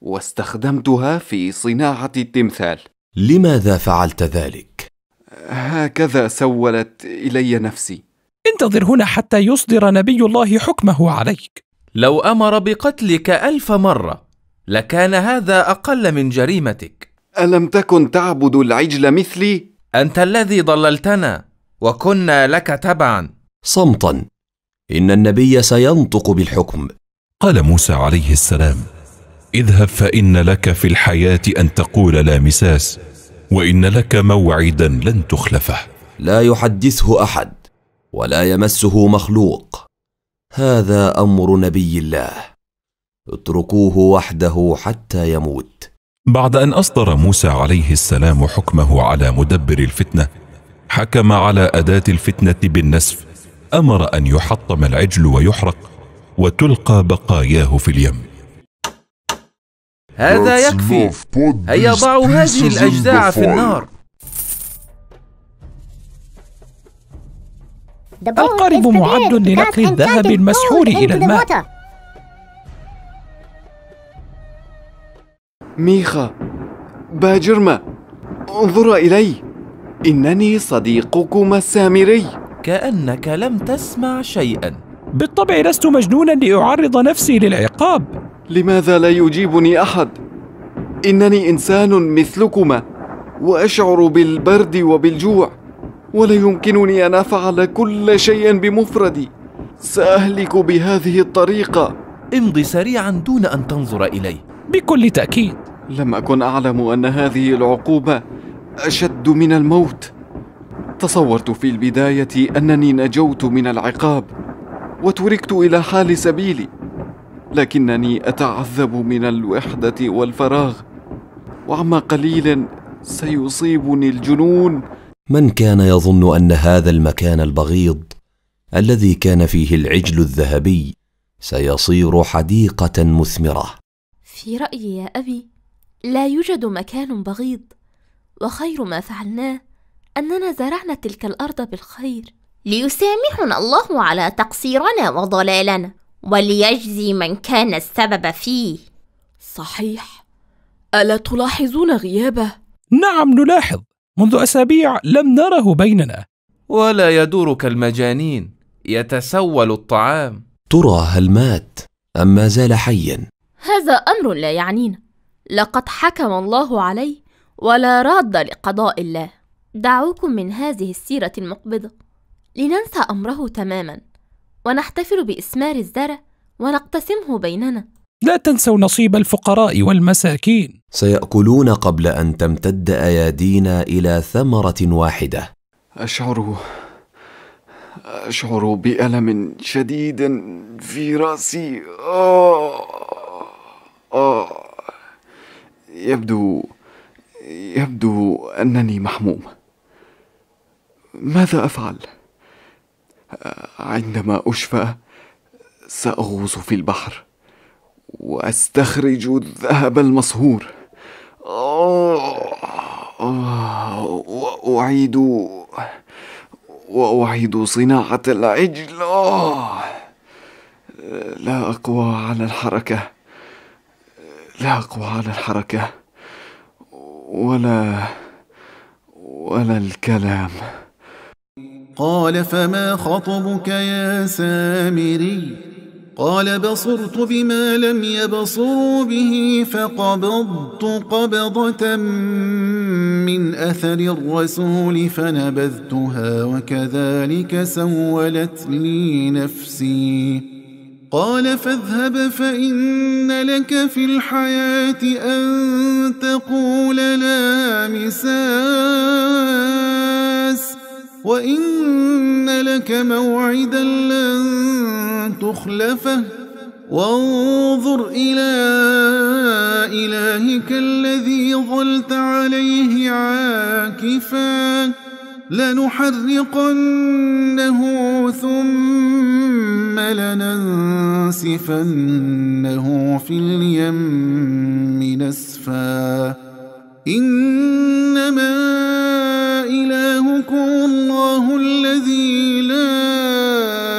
واستخدمتها في صناعه التمثال لماذا فعلت ذلك هكذا سولت الي نفسي انتظر هنا حتى يصدر نبي الله حكمه عليك لو امر بقتلك الف مره لكان هذا اقل من جريمتك الم تكن تعبد العجل مثلي انت الذي ضللتنا وكنا لك تبعا صمتا ان النبي سينطق بالحكم قال موسى عليه السلام اذهب فان لك في الحياه ان تقول لا مساس وان لك موعدا لن تخلفه لا يحدثه احد ولا يمسه مخلوق هذا امر نبي الله اتركوه وحده حتى يموت بعد ان اصدر موسى عليه السلام حكمه على مدبر الفتنه حكم على أداة الفتنة بالنسف أمر أن يحطم العجل ويحرق وتلقى بقاياه في اليم هذا يكفي هيا ضعوا هذه الأجزاء في النار القارب معد لنقل الذهب المسحور إلى الماء ميخا باجرما انظر إلي إنني صديقكما السامري كأنك لم تسمع شيئا بالطبع لست مجنونا لأعرض نفسي للعقاب لماذا لا يجيبني أحد؟ إنني إنسان مثلكما وأشعر بالبرد وبالجوع ولا يمكنني أن أفعل كل شيء بمفردي سأهلك بهذه الطريقة امضي سريعا دون أن تنظر إلي بكل تأكيد لم أكن أعلم أن هذه العقوبة أشد من الموت تصورت في البداية أنني نجوت من العقاب وتركت إلى حال سبيلي لكنني أتعذب من الوحدة والفراغ وعما قليل سيصيبني الجنون من كان يظن أن هذا المكان البغيض الذي كان فيه العجل الذهبي سيصير حديقة مثمرة في رأيي يا أبي لا يوجد مكان بغيض وخير ما فعلناه أننا زرعنا تلك الأرض بالخير ليسامحنا الله على تقصيرنا وضلالنا وليجزي من كان السبب فيه صحيح ألا تلاحظون غيابه؟ نعم نلاحظ منذ أسابيع لم نره بيننا ولا يدور كالمجانين يتسول الطعام ترى هل مات أم ما زال حيا؟ هذا أمر لا يعنينا لقد حكم الله عليه ولا راد لقضاء الله دعوكم من هذه السيرة المقبضة لننسى أمره تماما ونحتفل بإسمار الزرع ونقتسمه بيننا لا تنسوا نصيب الفقراء والمساكين سيأكلون قبل أن تمتد أيادينا إلى ثمرة واحدة أشعر أشعر بألم شديد في رأسي آه آه يبدو يبدو انني محموم ماذا افعل عندما اشفى ساغوص في البحر واستخرج الذهب المصهور واعيد واعيد صناعه العجل لا اقوى على الحركه لا اقوى على الحركه ولا ولا الكلام قال فما خطبك يا سامري قال بصرت بما لم يبصروا به فقبضت قبضة من أثر الرسول فنبذتها وكذلك سولت لي نفسي قال فاذهب فإن لك في الحياة أن تقول لا مساس وإن لك موعدا لن تخلفه وانظر إلى إلهك الذي ظلت عليه عاكفاً لنحرقنه ثم لننسفنه في اليم نسفا إنما إلهكم الله الذي لا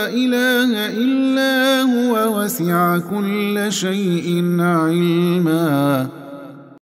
إله إلا هو وسع كل شيء علماً